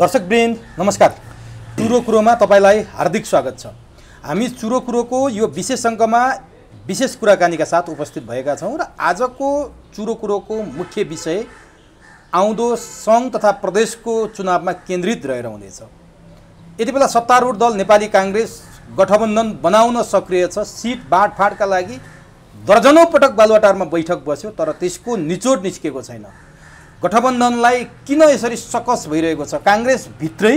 दर्शक ब्रेन नमस्कार चुरो कुरोमा तपाईँलाई हार्दिक स्वागत छ हामी चुरो कुरोको यो विशेष अङ्कमा विशेष कुराकानीका साथ उपस्थित भएका छौँ र आजको चुरो कुरोको मुख्य विषय आउँदो सङ्घ तथा प्रदेशको चुनावमा केन्द्रित रहेर हुनेछ यति बेला सत्तारूढ दल नेपाली काङ्ग्रेस गठबन्धन बनाउन सक्रिय छ सिट बाँडफाँडका लागि दर्जनौँ पटक बालुवाटारमा बैठक बस्यो तर त्यसको निचोड निस्केको छैन गठबन्धनलाई किन यसरी सकस भइरहेको छ काङ्ग्रेसभित्रै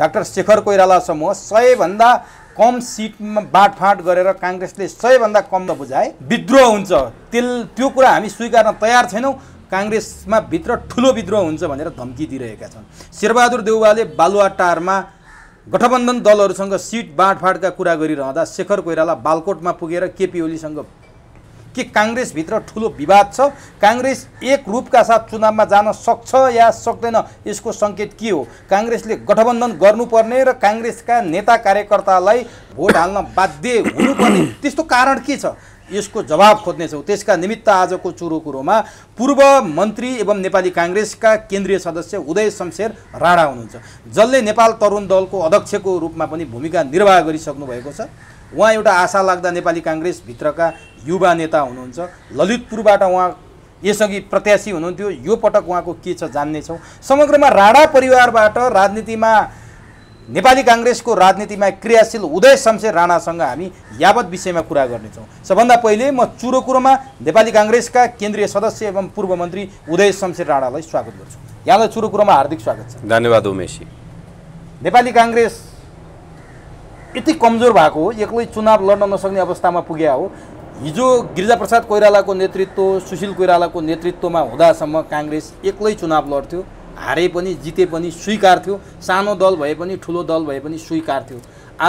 डाक्टर शेखर कोइराला समूह सयभन्दा कम सिटमा बाँडफाँट गरेर काङ्ग्रेसले सयभन्दा कम बुझाए विद्रोह हुन्छ त्यस त्यो कुरा हामी स्वीकार्न तयार छैनौँ काङ्ग्रेसमा भित्र ठुलो विद्रोह हुन्छ भनेर धम्की दिइरहेका छन् शेरबहादुर देउवाले बालुवाटारमा गठबन्धन दलहरूसँग सिट बाँडफाँडका कुरा गरिरहँदा शेखर कोइराला बालकोटमा पुगेर केपी ओलीसँग कि काङ्ग्रेसभित्र ठुलो विवाद छ काङ्ग्रेस एक रूपका साथ चुनावमा जान सक्छ या सक्दैन यसको सङ्केत के हो काङ्ग्रेसले गठबन्धन गर्नुपर्ने र काङ्ग्रेसका नेता कार्यकर्तालाई भोट हाल्न बाध्य हुनुपर्ने त्यस्तो कारण के छ यसको जवाब खोज्नेछौँ त्यसका निमित्त आजको चुरो कुरोमा पूर्व मन्त्री एवं नेपाली काङ्ग्रेसका केन्द्रीय सदस्य उदय शमशेर राणा हुनुहुन्छ जसले नेपाल तरुण दलको अध्यक्षको रूपमा पनि भूमिका निर्वाह गरिसक्नु भएको छ उहाँ एउटा आशा लाग्दा नेपाली काङ्ग्रेसभित्रका युवा नेता हुनुहुन्छ ललितपुरबाट उहाँ यसअघि प्रत्याशी हुनुहुन्थ्यो यो पटक उहाँको के छ जान्नेछौँ समग्रमा राणा परिवारबाट राजनीतिमा नेपाली काङ्ग्रेसको राजनीतिमा क्रियाशील उदय शमशेर राणासँग हामी यावत विषयमा कुरा गर्नेछौँ सबभन्दा पहिले म चुरो कुरोमा नेपाली काङ्ग्रेसका केन्द्रीय सदस्य एवं पूर्व मन्त्री उदय शमशेर राणालाई स्वागत गर्छु यहाँलाई चुरो कुरोमा हार्दिक स्वागत छ धन्यवाद उमेशी नेपाली काङ्ग्रेस यति कमजोर भएको हो एक्लै चुनाव लड्न नसक्ने अवस्थामा पुग्या हो हिजो गिरिजाप्रसाद कोइरालाको नेतृत्व सुशील कोइरालाको नेतृत्वमा हुँदासम्म काङ्ग्रेस एक्लै चुनाव लड्थ्यो हारे पनि जिते पनि स्वीकार्थ्यो सानो दल भए पनि ठुलो दल भए पनि स्वीकार्थ्यो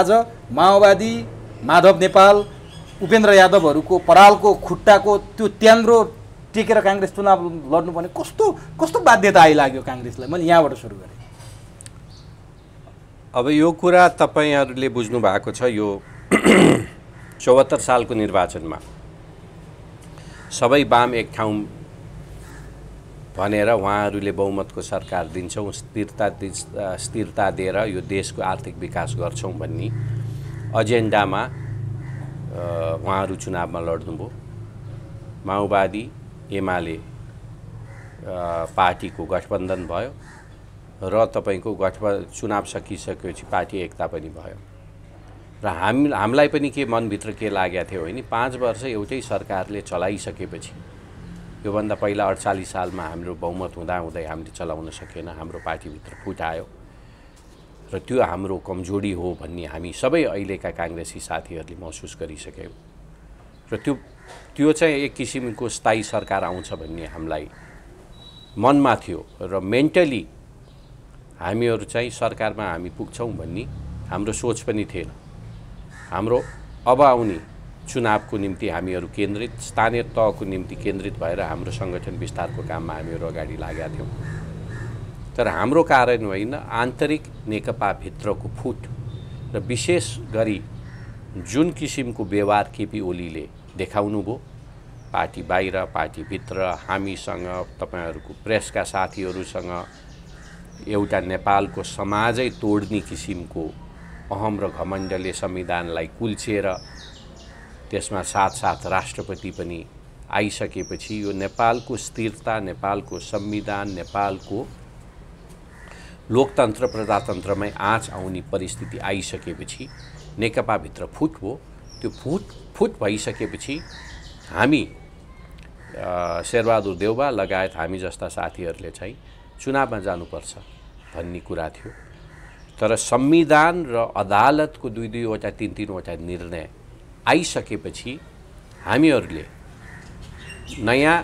आज माओवादी माधव नेपाल उपेन्द्र यादवहरूको परालको खुट्टाको त्यो त्यान्द्रो टेकेर काङ्ग्रेस चुनाव लड्नुपर्ने कस्तो कस्तो बाध्यता आइलाग्यो काङ्ग्रेसलाई मैले यहाँबाट सुरु गरेँ अब यो कुरा तपाईँहरूले बुझ्नु भएको छ यो चौहत्तर सालको निर्वाचनमा सबै बाम एक ठाउँ भनेर उहाँहरूले बहुमतको सरकार दिन्छौँ स्थिरता स्थिरता दिएर यो देशको आर्थिक विकास गर्छौँ भन्ने एजेन्डामा उहाँहरू चुनावमा लड्नुभयो माओवादी एमाले पार्टीको गठबन्धन भयो र तपाईँको गठबन्धन चुनाव सकिसकेपछि पार्टी एकता पनि भयो र हाम हामीलाई पनि के मनभित्र के लागेको थियो भने पाँच वर्ष एउटै सरकारले चलाइसकेपछि योभन्दा पहिला अडचालिस सालमा हाम्रो बहुमत हुँदाहुँदै हामीले चलाउन सकेन हाम्रो पार्टीभित्र फुट आयो र त्यो हाम्रो कमजोरी हो भन्ने हामी सबै अहिलेका काङ्ग्रेसी साथीहरूले महसुस गरिसक्यौँ र त्यो त्यो चाहिँ एक किसिमको स्थायी सरकार आउँछ भन्ने हामीलाई मनमा थियो र मेन्टली हामीहरू चाहिँ सरकारमा हामी पुग्छौँ भन्ने हाम्रो सोच पनि थिएन हाम्रो अब आउने चुनावको निम्ति हामीहरू केन्द्रित स्थानीय तहको निम्ति केन्द्रित भएर हाम्रो सङ्गठन विस्तारको काममा हामीहरू अगाडि लागेका थियौँ तर हाम्रो कारण होइन आन्तरिक नेकपाभित्रको फुट र विशेष गरी जुन किसिमको व्यवहार केपी ओलीले देखाउनुभयो पार्टी बाहिर पार्टीभित्र हामीसँग तपाईँहरूको प्रेसका साथीहरूसँग एउटा नेपालको समाजै तोड्ने किसिमको अहम र घमण्डले संविधानलाई कुल्छेर त्यसमा साथसाथ राष्ट्रपति पनि आइसकेपछि यो नेपालको स्थिरता नेपालको संविधान नेपालको लोकतन्त्र प्रजातन्त्रमै आँच आउने परिस्थिति आइसकेपछि नेकपाभित्र फुट हो त्यो फुट फुट भइसकेपछि हामी शेरबहादुर देउबा लगायत हामी जस्ता साथीहरूले चाहिँ चुनावमा जानुपर्छ भन्ने कुरा थियो तर संविधान र अदालतको दुई दुईवटा तिन तिनवटा निर्णय आइसकेपछि हामीहरूले नयाँ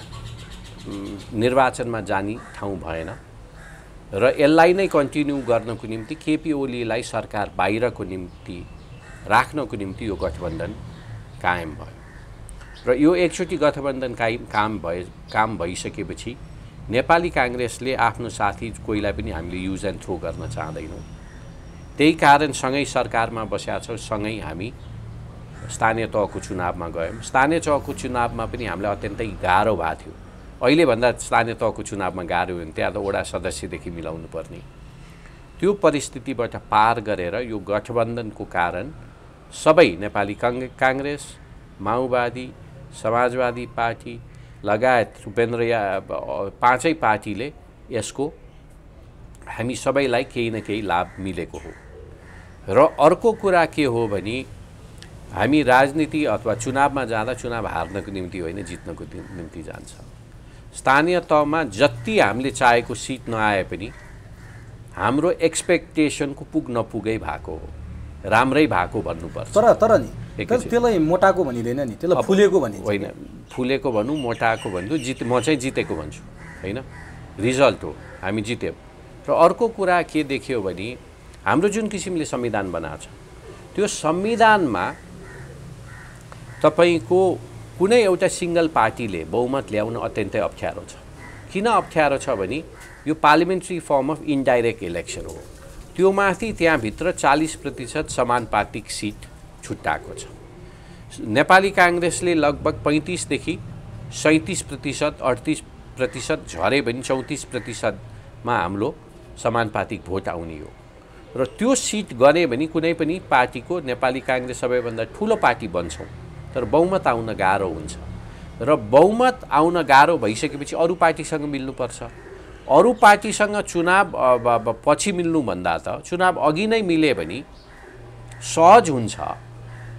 निर्वाचनमा जाने ठाउँ भएन र यसलाई नै कन्टिन्यू गर्नको निम्ति केपी ओलीलाई सरकार बाहिरको निम्ति राख्नको निम्ति यो गठबन्धन कायम भयो र यो एकचोटि गठबन्धन कायम काम भए काम भइसकेपछि नेपाली काङ्ग्रेसले आफ्नो साथी कोहीलाई पनि हामीले युज एन्ड थ्रो गर्न चाहँदैनौँ त्यही कारण सँगै सरकारमा बसेका छौँ सँगै हामी स्थानीय तहको चुनावमा गयौँ स्थानीय तहको चुनावमा पनि हामीलाई अत्यन्तै गाह्रो भएको थियो अहिलेभन्दा स्थानीय तहको चुनावमा गाह्रो हुन्थ्यो त्यहाँ त वडा सदस्यदेखि मिलाउनु पर्ने त्यो परिस्थितिबाट पार गरेर यो गठबन्धनको कारण सबै नेपाली काङ्ग्रेस माओवादी समाजवादी पार्टी लगायत उपेन्द्र या पाँचै पार्टीले यसको हामी सबैलाई केही न केही लाभ मिलेको हो र अर्को कुरा के हो भने हामी राजनीति अथवा चुनावमा जाँदा चुनाव हार्नको निम्ति होइन जित्नको निम्ति जान्छ स्थानीय तहमा जति हामीले चाहेको सिट नआए पनि हाम्रो एक्सपेक्टेसनको पुग नपुगै भएको हो राम्रै भएको भन्नुपर्छ तर तर नि त्यसलाई मोटाको भनिँदैन नि त्यसलाई फुलेको भनि होइन फुलेको भनौँ मोटाएको भन्नु जित म चाहिँ जितेको भन्छु होइन रिजल्ट हो हामी जित्यौँ र अर्को कुरा के देखियो भने हाम्रो जुन किसिमले संविधान बनाएको छ त्यो संविधानमा तपाईँको कुनै एउटा सिङ्गल पार्टीले बहुमत ल्याउन अत्यन्तै अप्ठ्यारो छ किन अप्ठ्यारो छ भने यो parliamentary form of indirect election हो त्यो माथि त्यहाँभित्र चालिस प्रतिशत समानुपातिक सिट छुट्टाएको छ नेपाली काङ्ग्रेसले लगभग पैँतिसदेखि सैँतिस प्रतिशत अडतिस प्रतिशत झऱ्यो भने चौतिस प्रतिशतमा हाम्रो समानुपातिक भोट आउने हो र त्यो सिट गऱ्यो भने कुनै पनि पार्टीको नेपाली काङ्ग्रेस सबैभन्दा ठुलो पार्टी बन्छौँ तर बहुमत आउन गाह्रो हुन्छ र बहुमत आउन गाह्रो भइसकेपछि अरू पार्टीसँग मिल्नुपर्छ अरू पार्टीसँग चुनाव पछि मिल्नुभन्दा त चुनाव अघि नै मिले भने सहज हुन्छ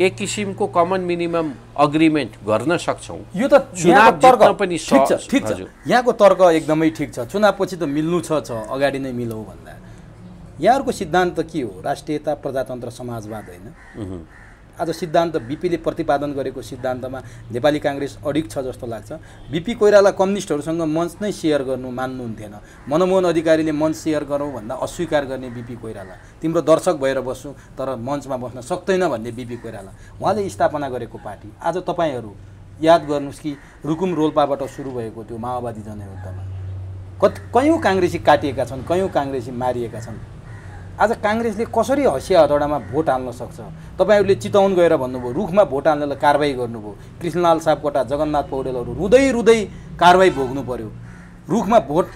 एक किसिमको कमन मिनिमम अग्रिमेन्ट गर्न सक्छौँ यो त चुनाव तर्क पनि ठिक छ यहाँको तर्क एकदमै ठिक छ चुनावपछि त मिल्नु छ छ अगाडि नै मिलौँ भन्दा यहाँहरूको सिद्धान्त के हो राष्ट्रियता प्रजातन्त्र समाजवाद होइन आज सिद्धान्त बिपीले प्रतिपादन गरेको सिद्धान्तमा नेपाली काङ्ग्रेस अडिक छ जस्तो लाग्छ बिपी कोइराला कम्युनिस्टहरूसँग मञ्च नै सेयर गर्नु मान्नुहुन्थेन मनमोहन अधिकारीले मञ्च सेयर गरौँ भन्दा अस्वीकार गर्ने बिपी कोइराला तिम्रो दर्शक भएर बस्छु तर मञ्चमा बस्न सक्दैन भन्ने बिपी कोइराला उहाँले स्थापना गरेको पार्टी आज तपाईँहरू याद गर्नुहोस् कि रुकुम रोल्पाबाट सुरु भएको त्यो माओवादी जनयुद्धमा कति कयौँ काङ्ग्रेसी काटिएका छन् कयौँ काङ्ग्रेसी मारिएका छन् आज काङ्ग्रेसले कसरी हँसिया हतौडामा भोट हाल्न सक्छ तपाईँहरूले चिताउन गएर भन्नुभयो रुखमा भोट हाल्नेलाई कारवाही गर्नुभयो कृष्णलाल सापकोटा जगन्नाथ पौडेलहरू रुँदै रुँदै कारवाही भोग्नु पऱ्यो रुखमा भोट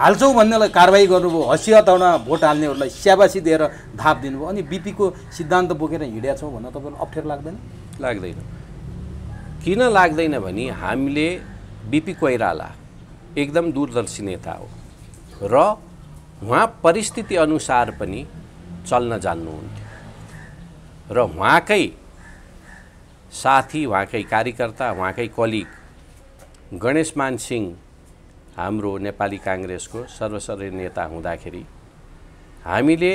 हाल्छौँ भन्नेलाई कारवाही गर्नुभयो हँसी हतौडामा भोट हाल्नेहरूलाई स्याबासी दिएर धाप दिनुभयो अनि बिपीको सिद्धान्त बोकेर हिँडेका छौँ भन्न तपाईँलाई अप्ठ्यारो लाग्दैन लाग्दैन किन लाग्दैन भने हामीले बिपी कोइराला एकदम दूरदर्शी नेता हो र उहाँ परिस्थिति अनुसार पनि चल्न जान्नुहुन्थ्यो र उहाँकै साथी उहाँकै कार्यकर्ता उहाँकै कलिग गणेशमान सिंह हाम्रो नेपाली काङ्ग्रेसको सर्वश्रेय नेता हुँदाखेरि हामीले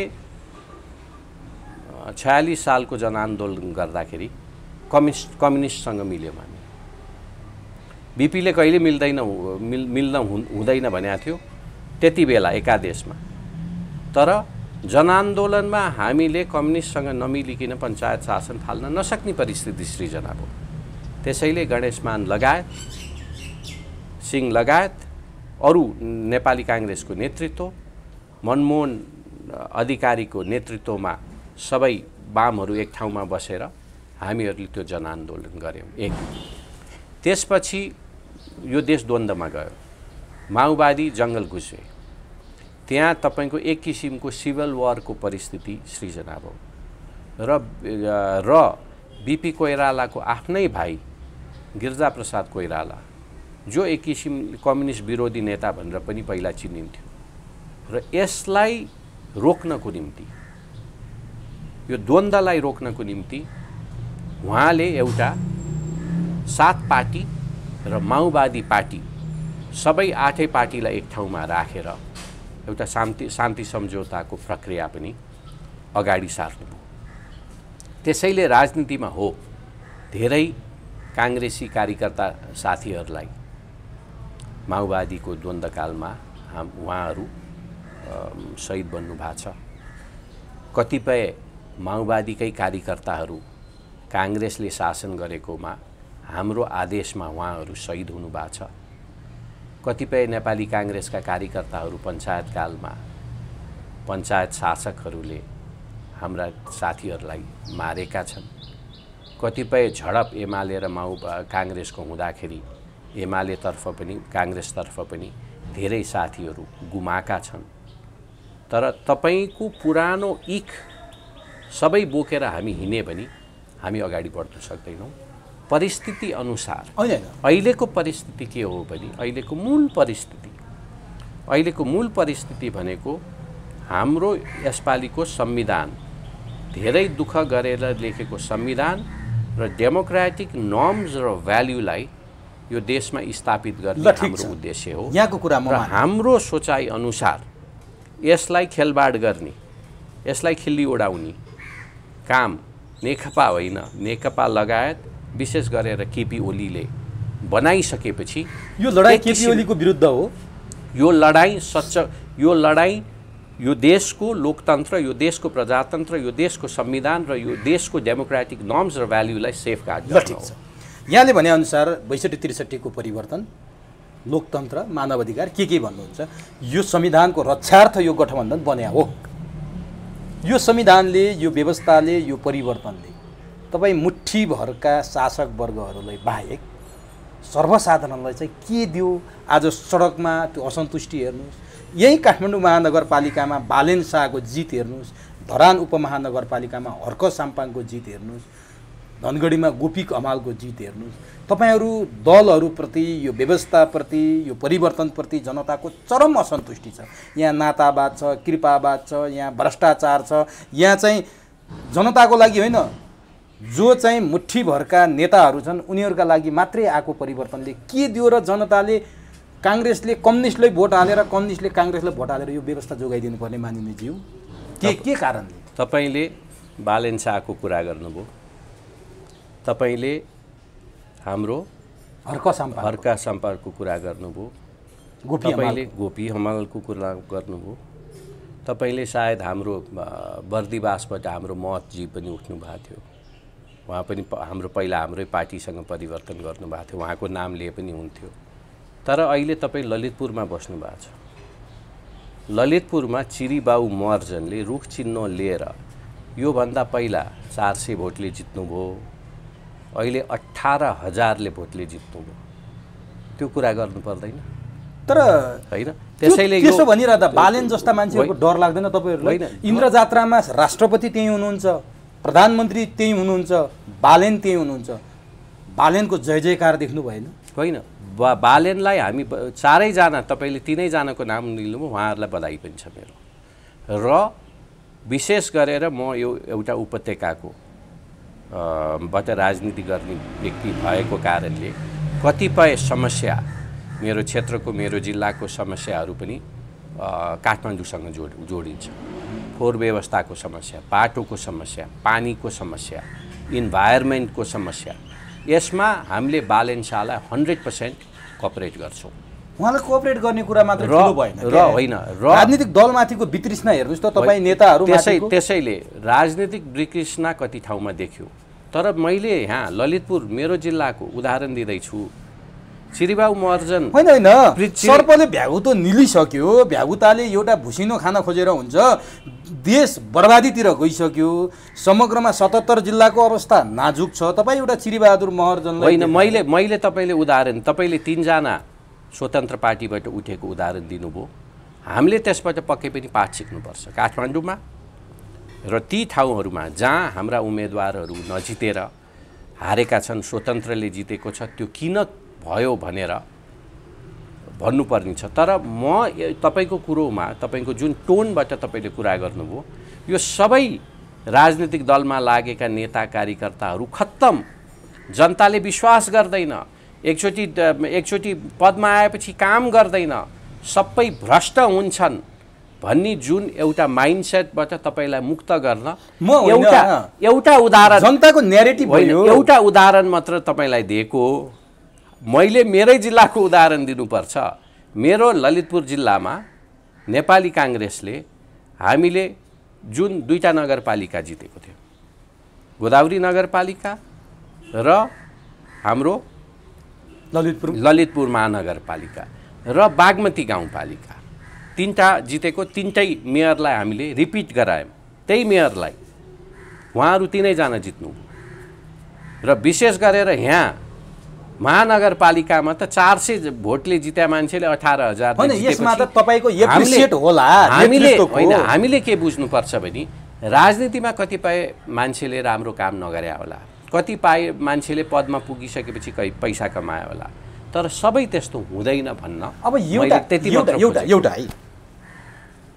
छयालिस सालको जनआन्दोलन गर्दाखेरि कम्युनिस्ट कम्युनिस्टसँग मिल्यौँ हामी बिपीले कहिले मिल्दैन मिल्न हुँदैन भनेको थियो त्यति बेला एकादेशमा तर जनआन्दोलनमा हामीले कम्युनिस्टसँग नमिलिकन पञ्चायत शासन फाल्न नसक्ने परिस्थिति सृजना भयो त्यसैले गणेशमान लगायत सिंह लगायत अरू नेपाली काङ्ग्रेसको नेतृत्व मनमोहन अधिकारीको नेतृत्वमा सबै वामहरू एक ठाउँमा बसेर हामीहरूले त्यो जनआन्दोलन गऱ्यौँ एक त्यसपछि यो देश द्वन्द्वमा गयो माओवादी जङ्गल घुसे त्यहाँ तपाईँको एक किसिमको सिभिल वारको परिस्थिति सृजना भयो र र बिपी कोइरालाको आफ्नै भाइ प्रसाद कोइराला जो एक किसिम कम्युनिस्ट विरोधी नेता भनेर पनि पहिला चिनिन्थ्यो र यसलाई रोक्नको निम्ति यो द्वन्द्वलाई रोक्नको निम्ति उहाँले एउटा सात पार्टी र माओवादी पार्टी सबै आठै पार्टीलाई एक ठाउँमा राखेर एउटा शान्ति शान्ति सम्झौताको प्रक्रिया पनि अगाडि सार्नुभयो त्यसैले राजनीतिमा हो धेरै काङ्ग्रेसी कार्यकर्ता साथीहरूलाई माओवादीको द्वन्द्वकालमा हाम उहाँहरू शहीद बन्नुभएको छ कतिपय माओवादीकै कार्यकर्ताहरू काङ्ग्रेसले शासन गरेकोमा हाम्रो आदेशमा उहाँहरू शहीद हुनुभएको छ कतिपय नेपाली काङ्ग्रेसका कार्यकर्ताहरू पञ्चायतकालमा पञ्चायत शासकहरूले हाम्रा साथीहरूलाई मारेका छन् कतिपय झडप एमाले र माउ काङ्ग्रेसको हुँदाखेरि एमालेतर्फ पनि काङ्ग्रेसतर्फ पनि धेरै साथीहरू गुमाएका छन् तर तपाईँको पुरानो इख सबै बोकेर हामी हिँड्यो भने हामी अगाडि बढ्न सक्दैनौँ परिस्थिति अनुसार अहिलेको परिस्थिति के हो भने अहिलेको मूल परिस्थिति अहिलेको मूल परिस्थिति भनेको हाम्रो यसपालिको संविधान धेरै दुःख गरेर लेखेको संविधान र डेमोक्रेटिक नर्म्स र भ्याल्युलाई यो देशमा स्थापित गर्ने हाम्रो उद्देश्य हो यहाँको कुरा र हाम्रो सोचाइ अनुसार यसलाई खेलबाड गर्ने यसलाई खिल्ली उडाउने काम नेकपा होइन नेकपा लगायत विशेष गरेर केपी ओलीले बनाइसकेपछि यो लडाइँ केपी ओलीको विरुद्ध हो यो लडाइँ सच्च यो लडाइँ यो देशको लोकतन्त्र यो देशको प्रजातन्त्र यो देशको संविधान र यो देशको डेमोक्रेटिक नर्म्स र भ्याल्युलाई सेफ गार्ड ठिक छ यहाँले भनेअनुसार बैसठी त्रिसठीको परिवर्तन लोकतन्त्र मानव अधिकार के के भन्नुहुन्छ यो संविधानको रक्षार्थ यो गठबन्धन बन्या हो यो संविधानले यो व्यवस्थाले यो परिवर्तनले तपाईँ मुठीभरका शासकवर्गहरूलाई बाहेक सर्वसाधारणलाई चाहिँ के दियो आज सडकमा त्यो असन्तुष्टि हेर्नुहोस् यही काठमाडौँ महानगरपालिकामा बालेन शाहको जित हेर्नुहोस् धरान उपमहानगरपालिकामा हर्क साम्पाङको जित हेर्नुहोस् धनगढीमा गोपी अमालको जित हेर्नुहोस् तपाईँहरू दलहरूप्रति यो व्यवस्थाप्रति यो परिवर्तनप्रति जनताको चरम असन्तुष्टि छ यहाँ नातावाद छ कृपावाद छ यहाँ भ्रष्टाचार छ यहाँ चाहिँ जनताको लागि होइन जो चाहिँ मुठीभरका नेताहरू छन् उनीहरूका लागि मात्रै आएको परिवर्तनले के दियो र जनताले काङ्ग्रेसले कम्युनिस्टलाई भोट हालेर कम्युनिस्टले काङ्ग्रेसलाई भोट हालेर यो व्यवस्था जोगाइदिनु जोगाइदिनुपर्ने मानिनेज्यू के के कारणले तपाईँले बालेन शाहको कुरा गर्नुभयो तपाईँले हाम्रो हर्क सम्पार हर्का सम्पारको कुरा गर्नुभयो तपाईँले गोपी हमालको कुरा गर्नुभयो तपाईँले सायद हाम्रो बर्दिवासबाट हाम्रो महतजी पनि उठ्नु भएको थियो उहाँ पनि हाम्रो पहिला हाम्रै पार्टीसँग परिवर्तन गर्नुभएको थियो उहाँको नाम लिए पनि हुन्थ्यो तर अहिले तपाईँ ललितपुरमा बस्नु भएको छ ललितपुरमा चिरीबाउ महर्जनले रुख चिन्ह लिएर योभन्दा पहिला चार सय भोटले जित्नुभयो अहिले अठार हजारले भोटले जित्नुभयो त्यो कुरा गर्नु पर्दैन तर होइन त्यसैले यसो भनिरहँदा बालेन जस्ता मान्छेहरूको डर लाग्दैन तपाईँहरूलाई इन्द्र जात्रामा राष्ट्रपति त्यहीँ हुनुहुन्छ प्रधानमन्त्री त्यहीँ हुनुहुन्छ बालेन त्यहीँ हुनुहुन्छ बालेनको जय जयकार देख्नु भएन होइन बा बालेनलाई हामी चारैजना तपाईँले तिनैजनाको नाम लिनु उहाँहरूलाई बधाई पनि छ मेरो र विशेष गरेर म यो एउटा उपत्यकाको बाट राजनीति गर्ने व्यक्ति भएको कारणले कतिपय समस्या मेरो क्षेत्रको मेरो जिल्लाको समस्याहरू पनि काठमाडौँसँग जोड जोडिन्छ फोहोर व्यवस्थाको समस्या बाटोको समस्या पानीको समस्या इन्भाइरोमेन्टको समस्या यसमा हामीले बालेन्सालाई हन्ड्रेड पर्सेन्ट कपरेट गर्छौँ उहाँलाई कोअपरेट गर्ने कुरा मात्र भएन र होइन राजनीतिक दलमाथिको वितृष्णा हेर्नुहोस् त तपाईँ नेताहरू त्यसै त्यसैले राजनीतिक वितृष्णा कति ठाउँमा देखियो तर मैले यहाँ ललितपुर मेरो जिल्लाको उदाहरण दिँदैछु श्रीबाबु महर्जन होइन होइन सर्पले भ्यागुतो निलिसक्यो भ्यागुताले एउटा भुसिनो खान खोजेर हुन्छ देश बर्बादीतिर गइसक्यो समग्रमा सतहत्तर जिल्लाको अवस्था नाजुक छ तपाईँ एउटा श्रीबहादुर महर्जन होइन मैले मैले तपाईँले उदाहरण तपाईँले तिनजना स्वतन्त्र पार्टीबाट उठेको उदाहरण दिनुभयो हामीले त्यसबाट पक्कै पनि पाठ सिक्नुपर्छ काठमाडौँमा र ती ठाउँहरूमा जहाँ हाम्रा उम्मेदवारहरू नजितेर हारेका छन् स्वतन्त्रले जितेको छ त्यो किन भयो भनेर भन्नुपर्ने छ तर म तपाईँको कुरोमा तपाईँको जुन टोनबाट तपाईँले कुरा गर्नुभयो यो सबै राजनीतिक दलमा लागेका नेता कार्यकर्ताहरू खत्तम जनताले विश्वास गर्दैन एकचोटि एकचोटि पदमा आएपछि काम गर्दैन सबै भ्रष्ट हुन्छन् भन्ने जुन एउटा माइन्ड सेटबाट तपाईँलाई मुक्त गर्न म एउटा एउटा उदाहरण जनताको नेरेटिभ एउटा उदाहरण मात्र तपाईँलाई दिएको हो मैले मेरै जिल्लाको उदाहरण दिनुपर्छ मेरो ललितपुर जिल्लामा नेपाली काङ्ग्रेसले हामीले जुन दुईवटा नगरपालिका जितेको थियो गोदावरी नगरपालिका र हाम्रो ललितपुर ललितपुर महानगरपालिका र बागमती गाउँपालिका तिनवटा जितेको तिनटै मेयरलाई हामीले रिपिट गरायौँ त्यही मेयरलाई उहाँहरू तिनैजना जित्नु र विशेष गरेर यहाँ महानगरपालिकामा त चार सय भोटले जित्या मान्छेले अठार हजार हामीले होइन हामीले के बुझ्नुपर्छ भने राजनीतिमा कतिपय मान्छेले राम्रो काम नगरे होला कतिपय मान्छेले पदमा पुगिसकेपछि कहीँ पैसा कमायो होला तर सबै त्यस्तो हुँदैन भन्न अब एउटा त्यति एउटा एउटा है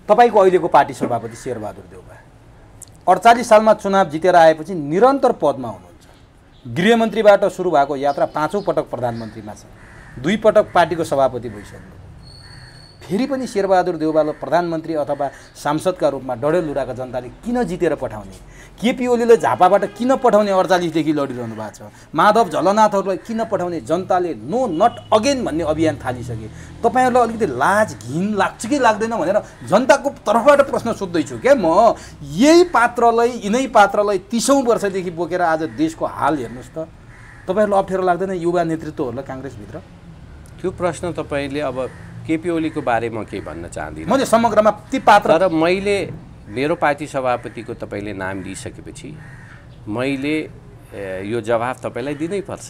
तपाईँको अहिलेको पार्टी सभापति शेरबहादुर देउबा अडचालिस सालमा चुनाव जितेर आएपछि निरन्तर पदमा हुनु गृहमन्त्रीबाट सुरु भएको यात्रा पाँचौँ पटक प्रधानमन्त्रीमा छ दुई पटक पार्टीको सभापति भइसक्यो फेरि पनि शेरबहादुर देउबालो प्रधानमन्त्री अथवा सांसदका रूपमा डडेलधुराका जनताले किन जितेर पठाउने केपी ओलीलाई झापाबाट किन पठाउने अडचालिसदेखि लडिरहनु भएको छ माधव झलनाथहरूलाई किन पठाउने जनताले नो नट अगेन भन्ने अभियान थालिसके तपाईँहरूलाई अलिकति लाज घिन लाग्छ कि लाग्दैन भनेर जनताको तर्फबाट प्रश्न सोध्दैछु क्या म यही पात्रलाई यिनै पात्रलाई तिसौँ वर्षदेखि बोकेर आज देशको हाल हेर्नुहोस् त तपाईँहरूलाई अप्ठ्यारो लाग्दैन युवा नेतृत्वहरूलाई काङ्ग्रेसभित्र त्यो प्रश्न तपाईँले अब केपी ओलीको बारेमा केही भन्न चाहदिनँ मैले समग्रमा ती पात्र र मैले मेरो पार्टी सभापतिको तपाईँले नाम लिइसकेपछि मैले यो जवाब तपाईँलाई दिनैपर्छ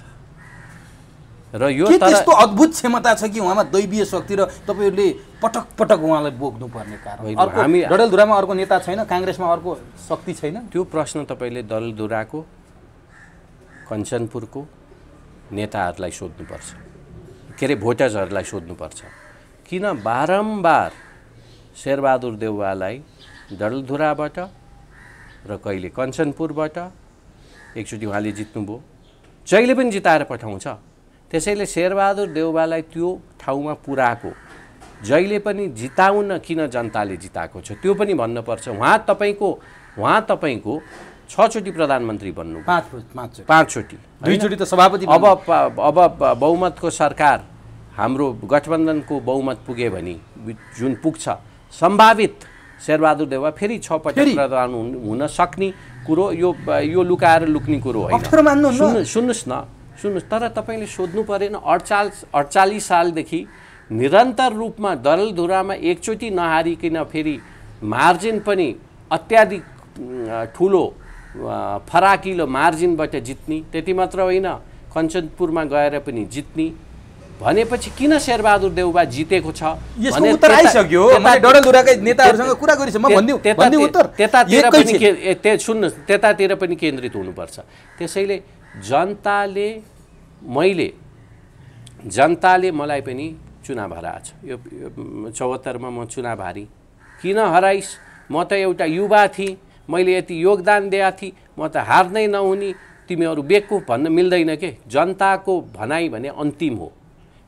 र यो त्यस्तो अद्भुत क्षमता छ कि उहाँमा दैवीय शक्ति र तपाईँहरूले पटक पटक उहाँलाई बोक्नुपर्ने कारण हामी डडेलधुरामा अर्को नेता छैन काङ्ग्रेसमा अर्को शक्ति छैन त्यो प्रश्न तपाईँले डडेलधुराको कञ्चनपुरको नेताहरूलाई सोध्नुपर्छ के अरे भोटर्सहरूलाई सोध्नुपर्छ किन बारम्बार शेरबहादुर देउवालाई डलधुराबाट र कहिले कञ्चनपुरबाट एकचोटि उहाँले जित्नुभयो जहिले पनि जिताएर पठाउँछ त्यसैले शेरबहादुर देउबालाई त्यो ठाउँमा पुऱ्याएको जहिले पनि जिताउन किन जनताले जिताएको छ त्यो पनि भन्नुपर्छ उहाँ तपाईँको उहाँ तपाईँको छचोटि प्रधानमन्त्री बन्नु पाँचचोटि पाँचचोटि दुईचोटि त सभापति अब अब बहुमतको सरकार हाम्रो गठबन्धनको बहुमत पुग्यो भने जुन पुग्छ सम्भावित शेरबहादुर देवा फेरि छ पटक प्रधान हुन सक्ने कुरो यो यो लुकाएर लुक्ने कुरो होइन सुन्नुहोस् न सुन्नुहोस् तर तपाईँले सोध्नु परेन अडचाल अडचालिस सालदेखि निरन्तर रूपमा दरलधुरामा एकचोटि नहारिकन फेरि मार्जिन पनि अत्याधिक ठुलो फराकिलो मार्जिनबाट जित्ने त्यति मात्र होइन कञ्चनपुरमा गएर पनि जित्ने भनेपछि किन शेरबहादुर देउबा जितेको छ सुन्नुहोस् त्यतातिर पनि केन्द्रित हुनुपर्छ त्यसैले जनताले मैले जनताले मलाई पनि चुनाव हराएछ यो चौहत्तरमा म चुनाव हारेँ किन हराइस् म त एउटा युवा थिएँ मैले यति योगदान दिएको थिएँ म त हार्नै नहुने तिमीहरू बेकुफ भन्न मिल्दैन के जनताको भनाइ भने अन्तिम हो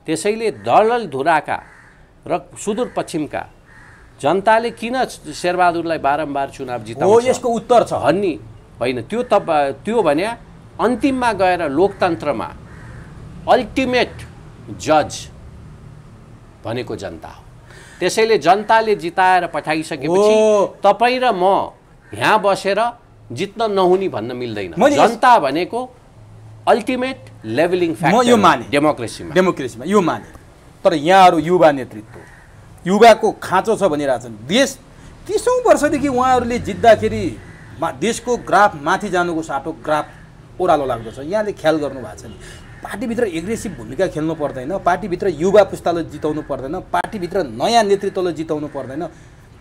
त्यसैले दलल धुराका र सुदूरपश्चिमका जनताले किन शेरबहादुरलाई बारम्बार चुनाव जिताउँछ यसको उत्तर छ भन्ने होइन त्यो त त्यो भने अन्तिममा गएर लोकतन्त्रमा अल्टिमेट जज भनेको जनता हो त्यसैले जनताले जिताएर पठाइसकेपछि तपाईँ र म यहाँ बसेर जित्न नहुने भन्न मिल्दैन जनता भनेको अल्टिमेट लेभलिङ म यो माने डेमोक्रेसीमा डेमोक्रेसीमा यो माने तर यहाँहरू युवा नेतृत्व युवाको खाँचो छ भनिरहेछन् देश तिसौँ वर्षदेखि उहाँहरूले जित्दाखेरि मा देशको ग्राफ माथि जानुको साटो ग्राफ ओह्रालो लाग्दो छ यहाँले ख्याल गर्नु भएको छ नि पार्टीभित्र एग्रेसिभ भूमिका खेल्नु पर्दैन पार्टीभित्र युवा पुस्तालाई जिताउनु पर्दैन पार्टीभित्र नयाँ नेतृत्वलाई जिताउनु पर्दैन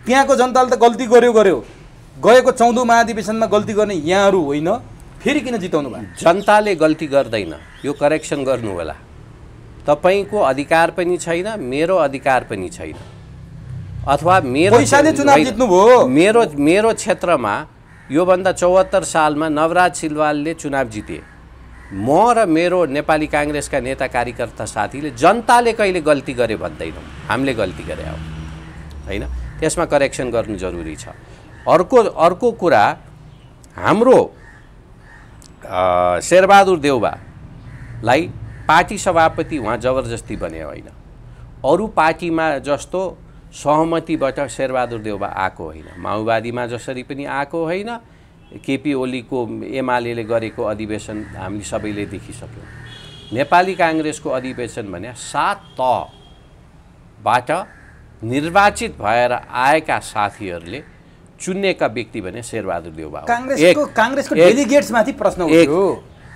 त्यहाँको जनताले त गल्ती गर्यो गर्यो गएको चौधौँ महाधिवेशनमा गल्ती गर्ने यहाँहरू होइन फेरि किन जिताउनु भयो जनताले गल्ती गर्दैन यो करेक्सन गर्नु होला तपाईँको अधिकार पनि छैन मेरो अधिकार पनि छैन अथवा मेरो चुनाव जित्नुभयो मेरो मेरो क्षेत्रमा योभन्दा चौहत्तर सालमा नवराज सिलवालले चुनाव जिते म र मेरो नेपाली काङ्ग्रेसका नेता कार्यकर्ता साथीले जनताले कहिले गल्ती गरे भन्दैनौँ हामीले गल्ती गरे हो होइन त्यसमा करेक्सन गर्नु जरुरी छ अर्को अर्को कुरा हाम्रो शेरबहादुर देउबालाई पार्टी सभापति उहाँ जबरजस्ती बने होइन अरू पार्टीमा जस्तो सहमतिबाट शेरबहादुर देउबा आएको होइन माओवादीमा जसरी पनि आएको होइन केपी ओलीको एमाले गरेको अधिवेशन हामी सबैले देखिसक्यौँ नेपाली काङ्ग्रेसको अधिवेशन भने सात तहबाट निर्वाचित भएर आएका साथीहरूले चुनिएका व्यक्ति भने शेरबहादुर देउबा काङ्ग्रेसको डेलिगेट्समाथि प्रश्न उठ्यो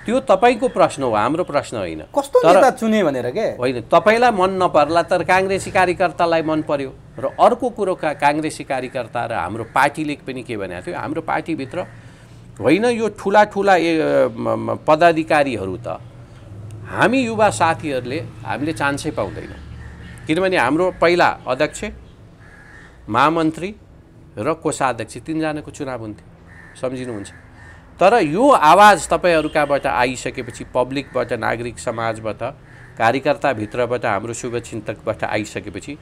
त्यो तपाईँको प्रश्न हो हाम्रो प्रश्न होइन कस्तो नेता चुने भनेर के होइन तपाईँलाई मन नपर्ला तर काङ्ग्रेसी कार्यकर्तालाई मन पर्यो र अर्को कुरो का काङ्ग्रेसी कार्यकर्ता र हाम्रो पार्टीले पनि के भनेको थियो हाम्रो पार्टीभित्र होइन यो ठुला ठुला पदाधिकारीहरू त हामी युवा साथीहरूले हामीले चान्सै पाउँदैन किनभने हाम्रो पहिला अध्यक्ष महामन्त्री र कोषाध्यक्ष तिनजनाको चुनाव हुन्थ्यो सम्झिनुहुन्छ तर यो आवाज तपाईँहरू कहाँबाट आइसकेपछि पब्लिकबाट नागरिक समाजबाट कार्यकर्ताभित्रबाट हाम्रो शुभचिन्तकबाट आइसकेपछि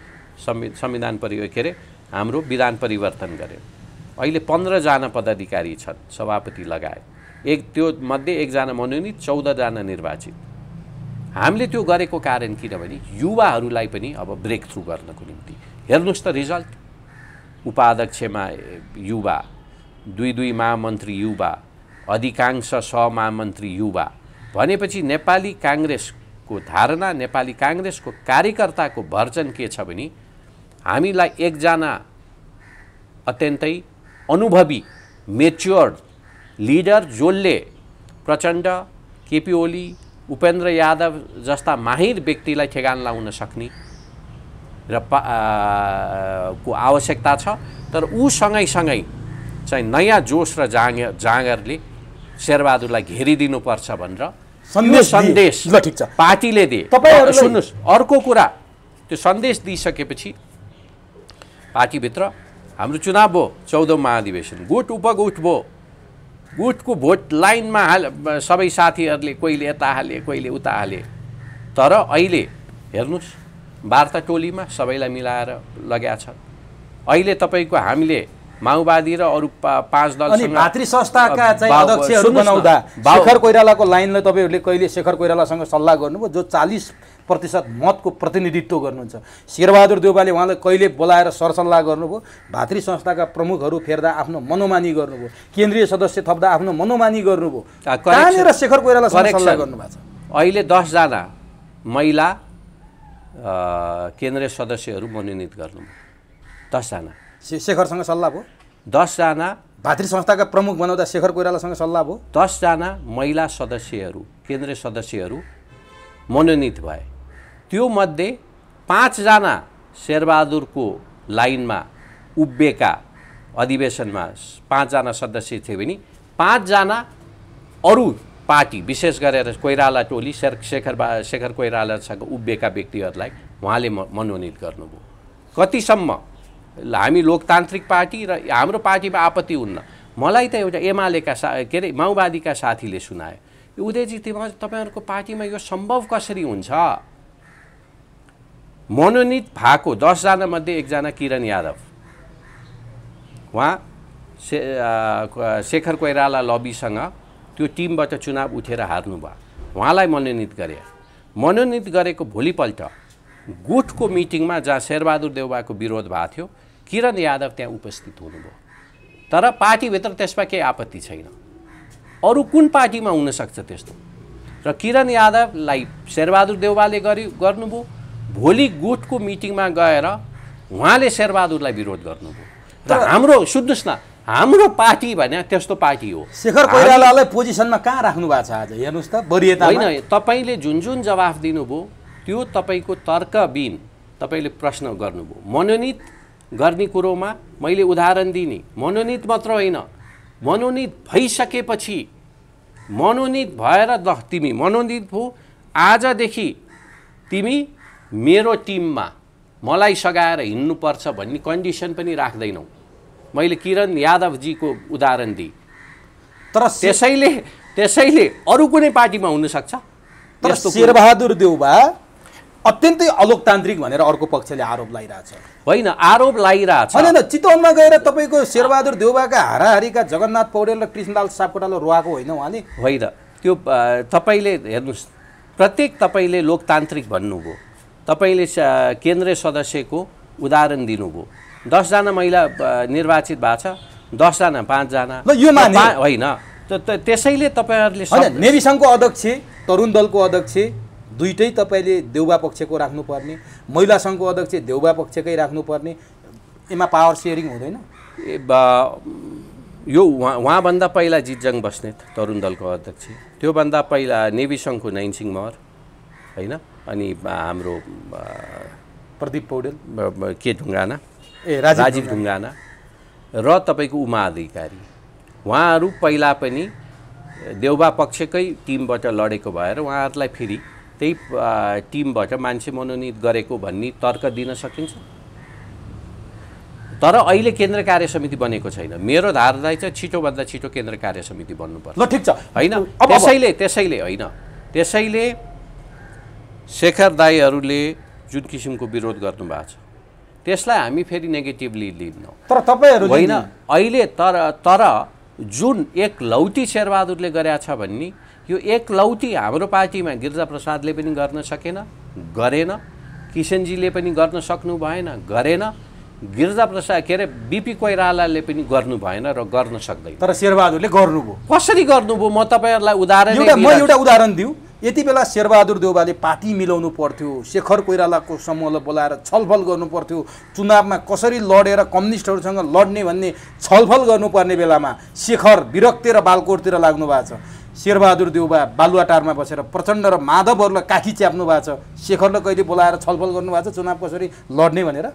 संवि संविधान परि के अरे हाम्रो विधान परिवर्तन गऱ्यो अहिले पन्ध्रजना पदाधिकारी छन् सभापति लगायत एक त्यो मध्ये एकजना मनोनित चौधजना निर्वाचित हामीले त्यो गरेको कारण किनभने युवाहरूलाई पनि अब ब्रेक थ्रु गर्नको निम्ति हेर्नुहोस् त रिजल्ट उपाध्यक्षमा युवा दुई दुई महामन्त्री युवा अधिकांश सहमहामन्त्री युवा भनेपछि नेपाली काङ्ग्रेसको धारणा नेपाली काङ्ग्रेसको कार्यकर्ताको भर्जन के छ भने हामीलाई एकजना अत्यन्तै अनुभवी मेच्योर्ड लिडर जसले प्रचण्ड केपी ओली उपेन्द्र यादव जस्ता माहिर व्यक्तिलाई ठेगान लाउन सक्ने र पा को आवश्यकता छ तर ऊ सँगै चाहिँ नयाँ जोस र जाँग जाँगरले शेरबहादुरलाई घेरिदिनुपर्छ भनेर सन्देश ल ठिक छ पार्टीले दिए तपाईँहरू सुन्नुहोस् अर्को कुरा त्यो सन्देश दिइसकेपछि पार्टीभित्र हाम्रो चुनाव भयो चौधौँ महाधिवेशन गुट उपगुट भयो गुटको भोट लाइनमा हाल सबै साथीहरूले कोहीले यता हाले कोहीले उता हाले तर अहिले हेर्नुहोस् वार्ता टोलीमा सबैलाई मिलाएर लगाएको छ अहिले तपाईँको हामीले माओवादी र अरू पाँच दल भातृ संस्थाका चाहिँ अध्यक्षहरू बनाउँदा शेखर कोइरालाको लाइनलाई तपाईँहरूले कहिले शेखर कोइरालासँग सल्लाह गर्नुभयो जो चालिस प्रतिशत मतको प्रतिनिधित्व गर्नुहुन्छ शेरबहादुर देवालले उहाँलाई कहिले बोलाएर सरसल्लाह गर्नुभयो भातृ संस्थाका प्रमुखहरू फेर्दा आफ्नो मनोमानी गर्नुभयो केन्द्रीय सदस्य थप्दा आफ्नो मनोमानी गर्नुभयो शेखर कोइराला सल्लाह गर्नुभएको छ अहिले दसजना महिला केन्द्रीय सदस्यहरू मनोनित गर्नु दसजना शेखरसँग सल्लाह भयो दसजना भातृ संस्थाका प्रमुख बनाउँदा शेखर कोइरालासँग सल्लाह भयो दसजना महिला सदस्यहरू केन्द्रीय सदस्यहरू मनोनित भए त्योमध्ये पाँचजना शेरबहादुरको लाइनमा उभिएका अधिवेशनमा पाँचजना सदस्य थियो भने पाँचजना अरू पार्टी विशेष गरेर कोइराला टोली शेर शेखर बा शेखर कोइरालासँग उभिएका व्यक्तिहरूलाई उहाँले म मनोनित गर्नुभयो कतिसम्म हामी लोकतान्त्रिक पार्टी र हाम्रो पार्टीमा आपत्ति हुन्न मलाई त एउटा एमालेका सा के अरे माओवादीका साथीले सुनायो उदयजी तिमी तपाईँहरूको पार्टीमा यो सम्भव कसरी हुन्छ मनोनित भएको दसजनामध्ये एकजना किरण यादव उहाँ से शेखर कोइराला लबीसँग त्यो टिमबाट चुनाव उठेर हार्नु भयो उहाँलाई मनोनित गरे मनोनित गरेको भोलिपल्ट गुठको मिटिङमा जहाँ शेरबहादुर देउबाको विरोध भएको थियो किरण यादव त्यहाँ उपस्थित हुनुभयो तर पार्टीभित्र त्यसमा केही आपत्ति छैन अरू कुन पार्टीमा हुनसक्छ त्यस्तो र किरण यादवलाई शेरबहादुर देउबाले गरि गर्नुभयो भोलि गुठको मिटिङमा गएर उहाँले शेरबहादुरलाई विरोध गर्नुभयो र हाम्रो सुन्नुहोस् न हाम्रो पार्टी भने त्यस्तो पार्टी हो शेखर कोइरालालाई पोजिसनमा कहाँ राख्नु भएको छ आज हेर्नुहोस् त वरियता होइन तपाईँले जुन जुन जवाफ दिनुभयो त्यो तपाईँको तर्कबिन तपाईँले प्रश्न गर्नुभयो मनोनित गर्ने कुरोमा मैले उदाहरण दिने मनोनित मात्र होइन मनोनित भइसकेपछि मनोनित भएर द तिमी मनोनित भो आजदेखि तिमी मेरो टिममा मलाई सघाएर हिँड्नुपर्छ भन्ने कन्डिसन पनि राख्दैनौ मैले किरण यादवजीको उदाहरण दिएँ तर त्यसैले त्यसैले अरू कुनै पार्टीमा हुनसक्छ तर शेरबहादुर देउबा अत्यन्तै अलोकतान्त्रिक भनेर अर्को पक्षले आरोप लगाइरहेछ होइन आरोप लगाइरहेछ होइन चितवनमा गएर तपाईँको शेरबहादुर देउबाका हाराहारीका जगन्नाथ पौडेल र कृष्णलाल सापकोटालाई रोवाएको होइन उहाँले होइन त्यो तपाईँले हेर्नुहोस् प्रत्येक तपाईँले लोकतान्त्रिक भन्नुभयो तपाईँले केन्द्रीय सदस्यको उदाहरण दिनुभयो दसजना महिला निर्वाचित भएको छ दसजना पाँचजना होइन त्यसैले तपाईँहरूले नेभी सङ्घको अध्यक्ष तरुण दलको अध्यक्ष दुइटै तपाईँले देउबा पक्षको राख्नुपर्ने महिला सङ्घको अध्यक्ष देउबा पक्षकै राख्नुपर्ने यसमा पावर सेयरिङ हुँदैन ए यो उहाँ उहाँभन्दा पहिला जितजङ बस्नेत तरुण दलको अध्यक्ष त्योभन्दा पहिला नेभी सङ्घको नैनसिंह मर होइन अनि हाम्रो प्रदीप पौडेल के ढुङ्गाना ए राजीव ढुङ्गाना र तपाईँको उमा अधिकारी उहाँहरू पहिला पनि देउबा पक्षकै टिमबाट लडेको भएर उहाँहरूलाई फेरि त्यही टिमबाट मान्छे मनोनित गरेको भन्ने तर्क दिन सकिन्छ तर अहिले केन्द्र कार्य समिति बनेको छैन मेरो धारणा चाहिँ छिटोभन्दा छिटो केन्द्र कार्य समिति बन्नुपर्छ ल ठिक छ होइन त्यसैले त्यसैले होइन त्यसैले शेखर दाईहरूले जुन किसिमको विरोध गर्नुभएको छ त्यसलाई हामी फेरि नेगेटिभली लिँदैनौँ तर तपाईँहरू होइन अहिले तर तर जुन एक लौटी शेरबहादुरले छ भन्ने यो एक लौटी हाम्रो पार्टीमा गिरिजा प्रसादले पनि गर्न सकेन गरेन किसनजीले पनि गर्न सक्नु भएन गरेन प्रसाद के अरे बिपी कोइरालाले पनि गर्नु भएन र गर्न सक्दैन तर शेरबहादुरले गर्नुभयो कसरी गर्नुभयो म तपाईँहरूलाई उदाहरण एउटा उदाहरण दिउँ यति बेला शेरबहादुर देउबाले पार्टी मिलाउनु पर्थ्यो शेखर कोइरालाको समूहलाई बोलाएर छलफल गर्नु पर्थ्यो चुनावमा कसरी लडेर कम्युनिस्टहरूसँग लड्ने भन्ने छलफल गर्नुपर्ने बेलामा शेखर विरक्तिर बालकोटतिर लाग्नु भएको छ शेरबहादुर देउबा बालुवाटारमा बसेर प्रचण्ड र माधवहरूलाई काखी च्याप्नु भएको छ शेखरलाई कहिले बोलाएर छलफल गर्नुभएको छ चुनाव कसरी लड्ने भनेर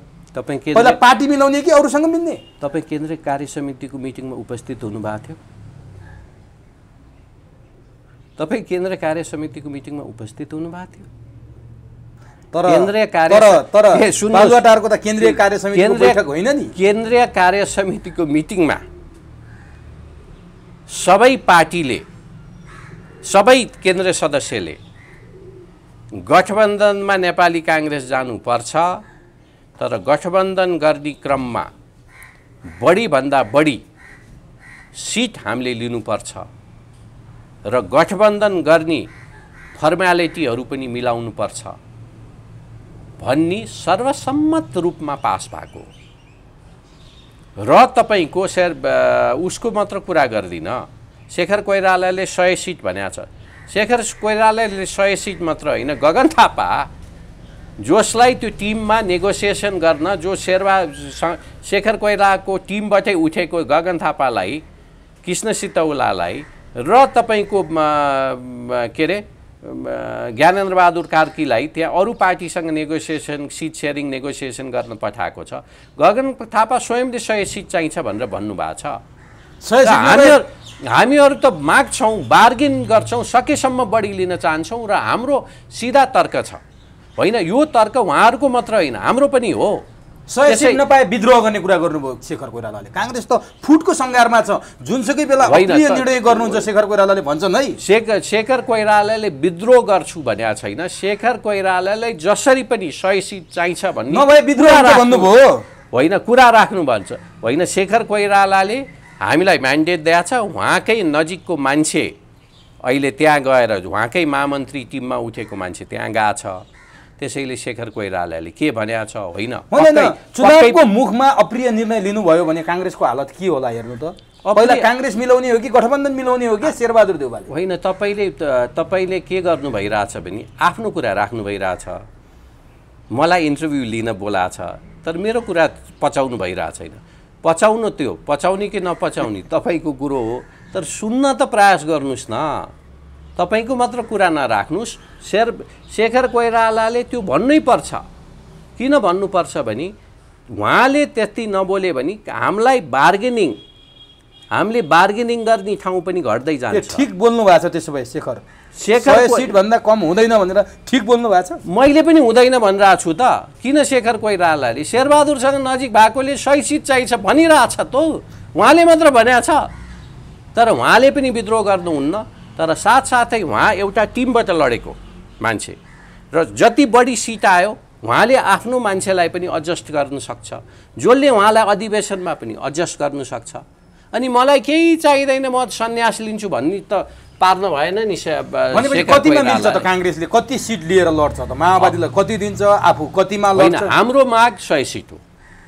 तपाईँ पहिला पार्टी मिलाउने कि अरूसँग मिल्ने तपाईँ केन्द्रीय कार्य समितिको मिटिङमा उपस्थित हुनुभएको थियो तपाईँ केन्द्र कार्य समितिको मिटिङमा उपस्थित हुनुभएको थियो तर केन्द्रीय कार्य तर बालुवाटारको त केन्द्रीय कार्य समिति होइन नि केन्द्रीय कार्य समितिको मिटिङमा सबै पार्टीले सबै केन्द्रीय सदस्यले गठबन्धनमा नेपाली काङ्ग्रेस जानुपर्छ तर गठबन्धन गर्ने क्रममा बढीभन्दा बढी सिट हामीले लिनुपर्छ र गठबन्धन गर्ने फर्म्यालिटीहरू पनि मिलाउनु पर्छ भन्ने सर्वसम्मत रूपमा पास भएको र तपाईँको सेर उसको मात्र कुरा गर्दिनँ शेखर कोइरालाले सय सिट भनेको छ शेखर कोइरालाले सय सिट मात्र होइन गगन थापा जसलाई त्यो टिममा नेगोसिएसन गर्न जो शेर्वा शेखर कोइरालाको टिमबाटै उठेको गगन थापालाई कृष्ण सितौलालाई र तपाईँको के अरे ज्ञानेन्द्रबहादुर कार्कीलाई त्यहाँ अरू पार्टीसँग नेगोसिएसन सिट सेयरिङ नेगोसिएसन गर्न पठाएको छ गगन थापा स्वयंले सय सिट चाहिन्छ भनेर भन्नुभएको छ हामीहरू हामीहरू त माग्छौँ बार्गेन गर्छौँ सकेसम्म बढी लिन चाहन्छौँ र हाम्रो सिधा तर्क छ होइन यो तर्क उहाँहरूको मात्र होइन हाम्रो पनि हो सय सिट नपाए विद्रोह गर्ने कुरा गर्नुभयो शेखर कोइरालाले काङ्ग्रेस त फुटको सङ्घारमा छ जुनसुकै बेला निर्णय गर्नुहुन्छ शेखर कोइरालाले भन्छन् है शेखर शेखर कोइरालाले विद्रोह गर्छु भनेको छैन शेखर कोइरालाले जसरी पनि सय सिट चाहिन्छ भन्ने नभए विद्रोह भन्नुभयो होइन कुरा राख्नु भन्छ होइन शेखर कोइरालाले हामीलाई म्यान्डेट दिएछ उहाँकै नजिकको मान्छे अहिले त्यहाँ गएर उहाँकै महामन्त्री टिममा उठेको मान्छे त्यहाँ गएको छ त्यसैले शेखर कोइरालाले के भनेको छ होइन चुनावको मुखमा अप्रिय निर्णय लिनुभयो भने काङ्ग्रेसको हालत के होला हेर्नु त पहिला काङ्ग्रेस मिलाउने हो कि गठबन्धन मिलाउने हो कि शेरबहादुर देवाल होइन तपाईँले तपाईँले के गर्नु भइरहेछ भने आफ्नो कुरा राख्नु भइरहेछ मलाई इन्टरभ्यू लिन छ तर मेरो कुरा पचाउनु भइरहेको छैन पचाउनु त्यो पचाउने कि नपचाउने तपाईँको कुरो हो तर सुन्न त प्रयास गर्नुहोस् न तपाईँको मात्र कुरा नराख्नुहोस् शेर शेखर कोइरालाले त्यो भन्नै पर्छ किन भन्नुपर्छ भने उहाँले त्यति नबोले भने हामीलाई बार्गेनिङ हामीले बार्गेनिङ गर्ने ठाउँ पनि घट्दै जान्छ ठिक बोल्नु भएको छ त्यसो भए शेखर शेखर सिटभन्दा कम हुँदैन भनेर ठिक बोल्नु भएको छ मैले पनि हुँदैन भनिरहेको छु त किन शेखर कोइरालाले शेरबहादुरसँग नजिक भएकोले सही सिट चाहिन्छ भनिरहेछ त उहाँले मात्र भनेको छ तर उहाँले पनि विद्रोह गर्नुहुन्न तर साथसाथै उहाँ एउटा टिमबाट लडेको मान्छे र जति बढी सिट आयो उहाँले आफ्नो मान्छेलाई पनि एडजस्ट गर्नु सक्छ जसले उहाँलाई अधिवेशनमा पनि एडजस्ट गर्नु सक्छ अनि मलाई केही चाहिँदैन म सन्यास लिन्छु भन्ने त पार्न भएन नि कतिमा मिल्छ त काङ्ग्रेसले कति सिट लिएर लड्छ त माओवादीलाई कति दिन्छ आफू कतिमा लड्छ हाम्रो माग सय सिट हो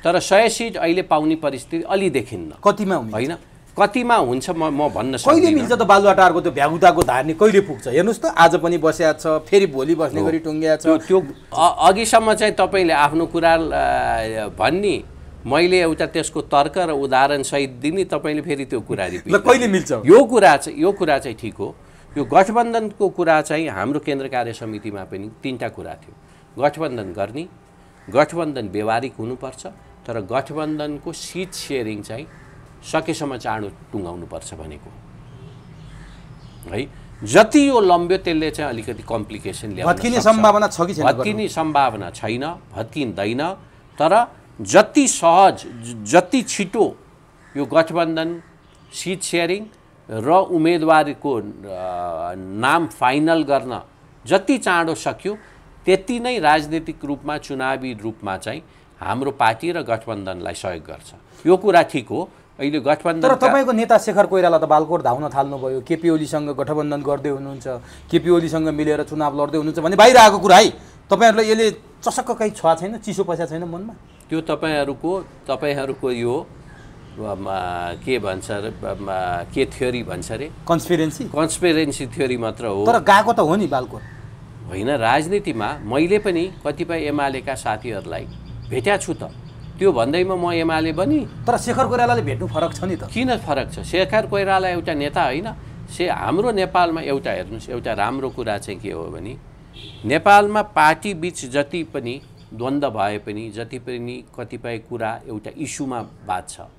तर सय सिट अहिले पाउने परिस्थिति अलि देखिन्न कतिमा होइन कतिमा हुन्छ म म भन्न कहिले मिल्छ त बालुवाटारको त्यो भ्यागुताको धार्ने कहिले पुग्छ हेर्नुहोस् त आज पनि बस्या छ फेरि भोलि बस्ने गरी टुङ्ग्या छ त्यो अघिसम्म चाहिँ तपाईँले आफ्नो कुरा भन्ने मैले एउटा त्यसको तर्क र उदाहरणसहित दिने तपाईँले फेरि त्यो कुरा दिनु कहिले मिल्छ यो कुरा चाहिँ यो कुरा चाहिँ ठिक हो यो गठबन्धनको कुरा चाहिँ हाम्रो केन्द्र कार्य समितिमा पनि तिनवटा कुरा थियो गठबन्धन गर्ने गठबन्धन व्यवहारिक हुनुपर्छ तर गठबन्धनको सिट सेयरिङ चाहिँ सकेसम्म चाँडो टुङ्गाउनुपर्छ भनेको है जति यो लम्ब्यो त्यसले चाहिँ अलिकति कम्प्लिकेसन ल्याउनु भत्किने सम्भावना छ कि भत्किने सम्भावना छैन भत्किँदैन तर जति सहज जति छिटो यो गठबन्धन सिट सेयरिङ र उम्मेदवारीको नाम फाइनल गर्न जति चाँडो सक्यो त्यति नै राजनीतिक रूपमा चुनावी रूपमा चाहिँ हाम्रो पार्टी र गठबन्धनलाई सहयोग गर्छ यो कुरा ठिक हो अहिले गठबन्धन तर तपाईँको नेता शेखर कोइराला त बालकोट धाउन थाल्नुभयो केपी ओलीसँग गठबन्धन गर्दै हुनुहुन्छ केपी ओलीसँग मिलेर चुनाव लड्दै हुनुहुन्छ भने बाहिर आएको कुरा है तपाईँहरूलाई यसले चसक्क कहीँ छुवा छैन चिसो पैसा छैन मनमा त्यो तपाईँहरूको तपाईँहरूको यो के भन्छ अरे के थ्योरी भन्छ अरे कन्सपिरेन्सी कन्सपिरेन्सी थ्योरी मात्र हो तर गएको त हो नि बालकोट होइन राजनीतिमा मैले पनि कतिपय एमालेका साथीहरूलाई भेट्या छु त त्यो भन्दैमा म एमाले पनि तर शेखर कोइरालाले भेट्नु फरक छ नि त किन फरक छ शेखर कोइराला एउटा नेता होइन से हाम्रो नेपालमा एउटा हेर्नुहोस् एउटा राम्रो कुरा चाहिँ के हो भने नेपालमा पार्टी बिच जति पनि द्वन्द्व भए पनि जति पनि कतिपय कुरा एउटा इस्युमा छ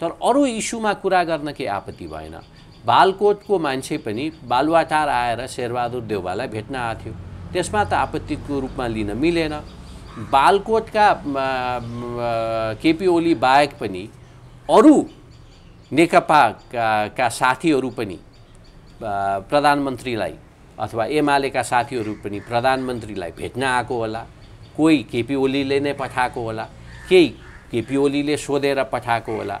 तर अरू इस्युमा कुरा गर्न केही आपत्ति भएन बालकोटको मान्छे पनि बालुवाटार आएर शेरबहादुर देउवालाई भेट्न आएको थियो त्यसमा त आपत्तिको रूपमा लिन मिलेन बालकोटका केपी ओली बाहेक पनि अरू नेकपाका का साथीहरू पनि प्रधानमन्त्रीलाई अथवा एमालेका साथीहरू पनि प्रधानमन्त्रीलाई भेट्न आएको होला कोही केपी ओलीले नै पठाएको होला केही केपी ओलीले सोधेर पठाएको होला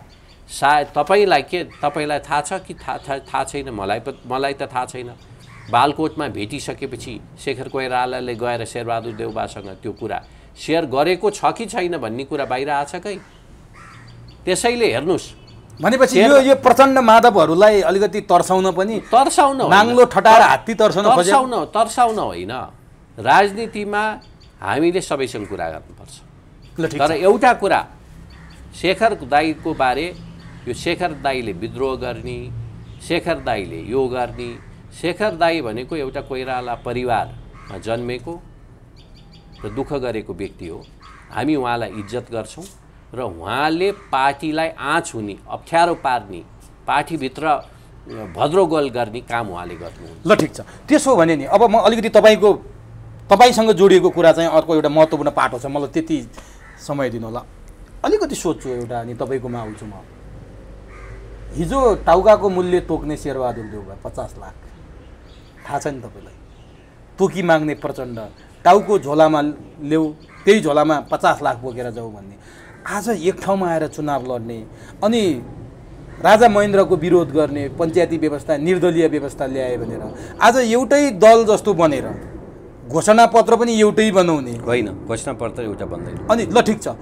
सायद तपाईँलाई के तपाईँलाई थाहा छ कि थाहा था, थाहा छैन मलाई मलाई त थाहा छैन बालकोटमा भेटिसकेपछि शेखर कोइरालाले गएर शेरबहादुर देउबासँग त्यो कुरा सेयर गरेको छ कि छैन भन्ने कुरा बाहिर आएछ कै त्यसैले हेर्नुहोस् भनेपछि यो यो प्रचण्ड माधवहरूलाई अलिकति तर्साउन पनि तर्साउन नाङ्लो ठटाएर हात्ती तर्साउन तर्साउन तर्साउन होइन राजनीतिमा हामीले सबैसँग कुरा गर्नुपर्छ तर एउटा कुरा शेखर दाईको बारे यो शेखर दाईले विद्रोह गर्ने शेखर दाईले यो गर्ने शेखर दाई भनेको एउटा कोइराला परिवारमा जन्मेको र दुःख गरेको व्यक्ति हो हामी उहाँलाई इज्जत गर्छौँ र उहाँले पार्टीलाई आँच हुने अप्ठ्यारो पार्ने पार्टीभित्र भद्रोगोल गर्ने काम उहाँले गर्नु ल ठिक छ त्यसो भने नि अब म अलिकति तपाईँको तपाईँसँग जोडिएको कुरा चाहिँ अर्को एउटा महत्त्वपूर्ण पाटो छ मलाई त्यति समय दिनु होला अलिकति सोध्छु एउटा अनि तपाईँकोमा आउँछु म हिजो टाउकाको मूल्य तोक्ने शेरबहादुर देउबा पचास लाख थाहा छ नि तपाईँलाई तोकी माग्ने प्रचण्ड टाउको झोलामा ल्याऊ त्यही झोलामा पचास लाख बोकेर जाऊ भन्ने आज एक ठाउँमा आएर चुनाव लड्ने अनि राजा महेन्द्रको विरोध गर्ने पञ्चायती व्यवस्था निर्दलीय व्यवस्था ल्याए भनेर आज एउटै दल जस्तो बनेर घोषणापत्र पनि एउटै बनाउने होइन घोषणा पत्र एउटा बन्दैन अनि ल ठिक छ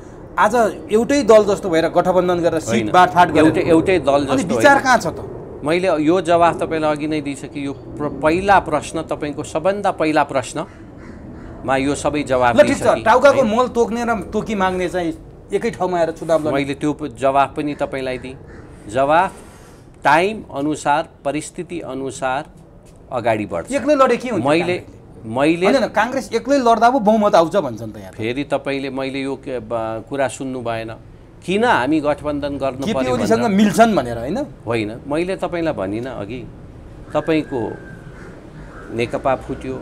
आज एउटै दल जस्तो भएर गठबन्धन गरेर सिट बाँडफाँट गरेर एउटै दल विचार कहाँ छ त मैले यो जवाफ तपाईँलाई अघि नै दिइसकेँ यो प्र पहिला प्रश्न तपाईँको सबभन्दा पहिला प्रश्नमा यो सबै जवाब टाउकाको मोल तोक्ने र तोकी माग्ने चाहिँ एकै ठाउँमा आएर चुनाव मैले त्यो जवाफ पनि तपाईँलाई दिएँ जवाफ टाइम अनुसार परिस्थिति अनुसार अगाडि बढ्छ एक्लै लडे के मैले मैले काङ्ग्रेस एक्लै लड्दा पो बहुमत आउँछ भन्छन् त यहाँ फेरि तपाईँले मैले यो कुरा सुन्नु भएन किन हामी गठबन्धन गर्नु ओलीसँग मिल्छन् भनेर होइन होइन मैले तपाईँलाई भनिनँ अघि तपाईँको नेकपा फुट्यो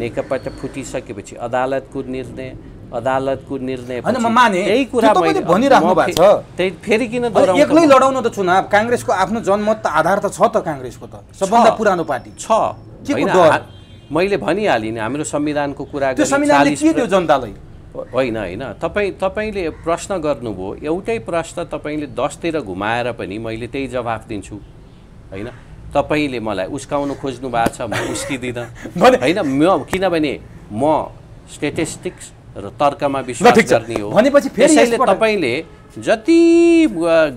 नेकपा त फुटिसकेपछि अदालतको निर्णय अदालतको निर्णय त्यही कुरा भनिराख्नु भएको छ त्यही फेरि किन एक्लै लडाउनु त चुनाव काङ्ग्रेसको आफ्नो जनमत त आधार त छ त काङ्ग्रेसको त सबभन्दा पुरानो पार्टी छ मैले भनिहालिनँ हाम्रो संविधानको कुरा जनतालाई होइन होइन तपाईँ तपाईँले प्रश्न गर्नुभयो एउटै प्रश्न तपाईँले दसतिर घुमाएर पनि मैले त्यही जवाफ दिन्छु होइन तपाईँले मलाई उस्काउनु खोज्नु भएको छ म उस्किँदिनँ होइन म किनभने म स्टेटिस्टिक्स र तर्कमा विश्वास गर्ने हो भनेपछि त्यसैले तपाईँले जति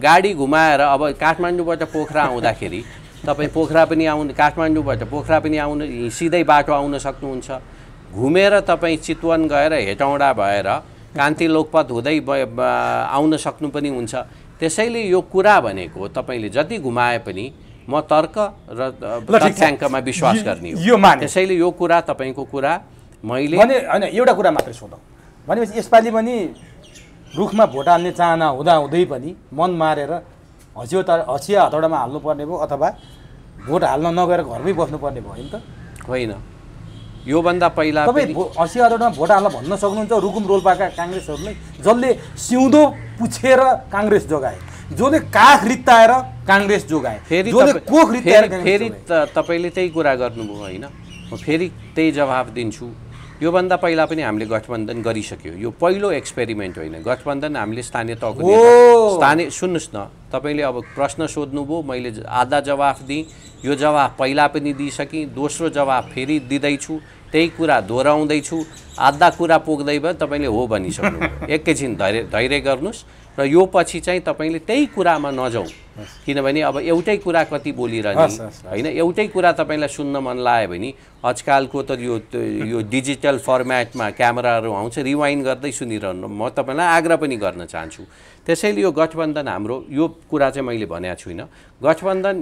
गाडी घुमाएर अब काठमाडौँबाट पोखरा आउँदाखेरि तपाईँ पोखरा पनि आउनु काठमाडौँबाट पोखरा पनि आउनु सिधै बाटो आउन सक्नुहुन्छ घुमेर तपाईँ चितवन गएर हेटौँडा भएर कान्ति लोकपत हुँदै आउन सक्नु पनि हुन्छ त्यसैले यो कुरा भनेको तपाईँले जति घुमाए पनि म तर्क र तथ्याङ्कमा विश्वास गर्ने हो त्यसैले यो कुरा तपाईँको कुरा मैले होइन एउटा कुरा मात्रै सोधौँ भनेपछि यसपालि पनि रुखमा भोट हाल्ने चाहना हुँदाहुँदै पनि मन मारेर हँसियो त हँसिया हतौडामा हाल्नुपर्ने भयो अथवा भोट हाल्न नगएर घरमै बस्नुपर्ने भयो नि त होइन योभन्दा पहिला तपाईँ असी अरबमा भोट हाल्न भन्न सक्नुहुन्छ रुकुम रोल्पाका काङ्ग्रेसहरूले जसले सिउँदो पुछेर काङ्ग्रेस जोगाए जसले काख रित्ताएर काङ्ग्रेस जोगाए फेरि कोख रित्ताएर फेरि तपाईँले त्यही कुरा गर्नुभयो होइन म फेरि त्यही जवाब दिन्छु योभन्दा पहिला पनि हामीले गठबन्धन गरिसक्यो यो पहिलो एक्सपेरिमेन्ट होइन गठबन्धन हामीले स्थानीय तहको स्थानीय सुन्नुहोस् न तपाईँले अब प्रश्न सोध्नुभयो मैले आधा जवाफ दिएँ यो जवाफ पहिला पनि दिइसकेँ दोस्रो जवाफ फेरि दिँदैछु त्यही कुरा दोहोऱ्याउँदैछु आधा कुरा पुग्दै भयो तपाईँले हो भनिसक्नु एकैछिन धैर्य धैर्य गर्नुहोस् र यो पछि चाहिँ तपाईँले त्यही कुरामा नजाउँ किनभने अब एउटै कुरा कति बोलिरहने होइन एउटै कुरा तपाईँलाई सुन्न मन लाग्यो भने आजकालको त यो यो डिजिटल फर्मेटमा क्यामेराहरू आउँछ रिवाइन्ड गर्दै सुनिरहनु म तपाईँलाई आग्रह पनि गर्न चाहन्छु त्यसैले यो गठबन्धन हाम्रो यो कुरा चाहिँ मैले भनेको छुइनँ गठबन्धन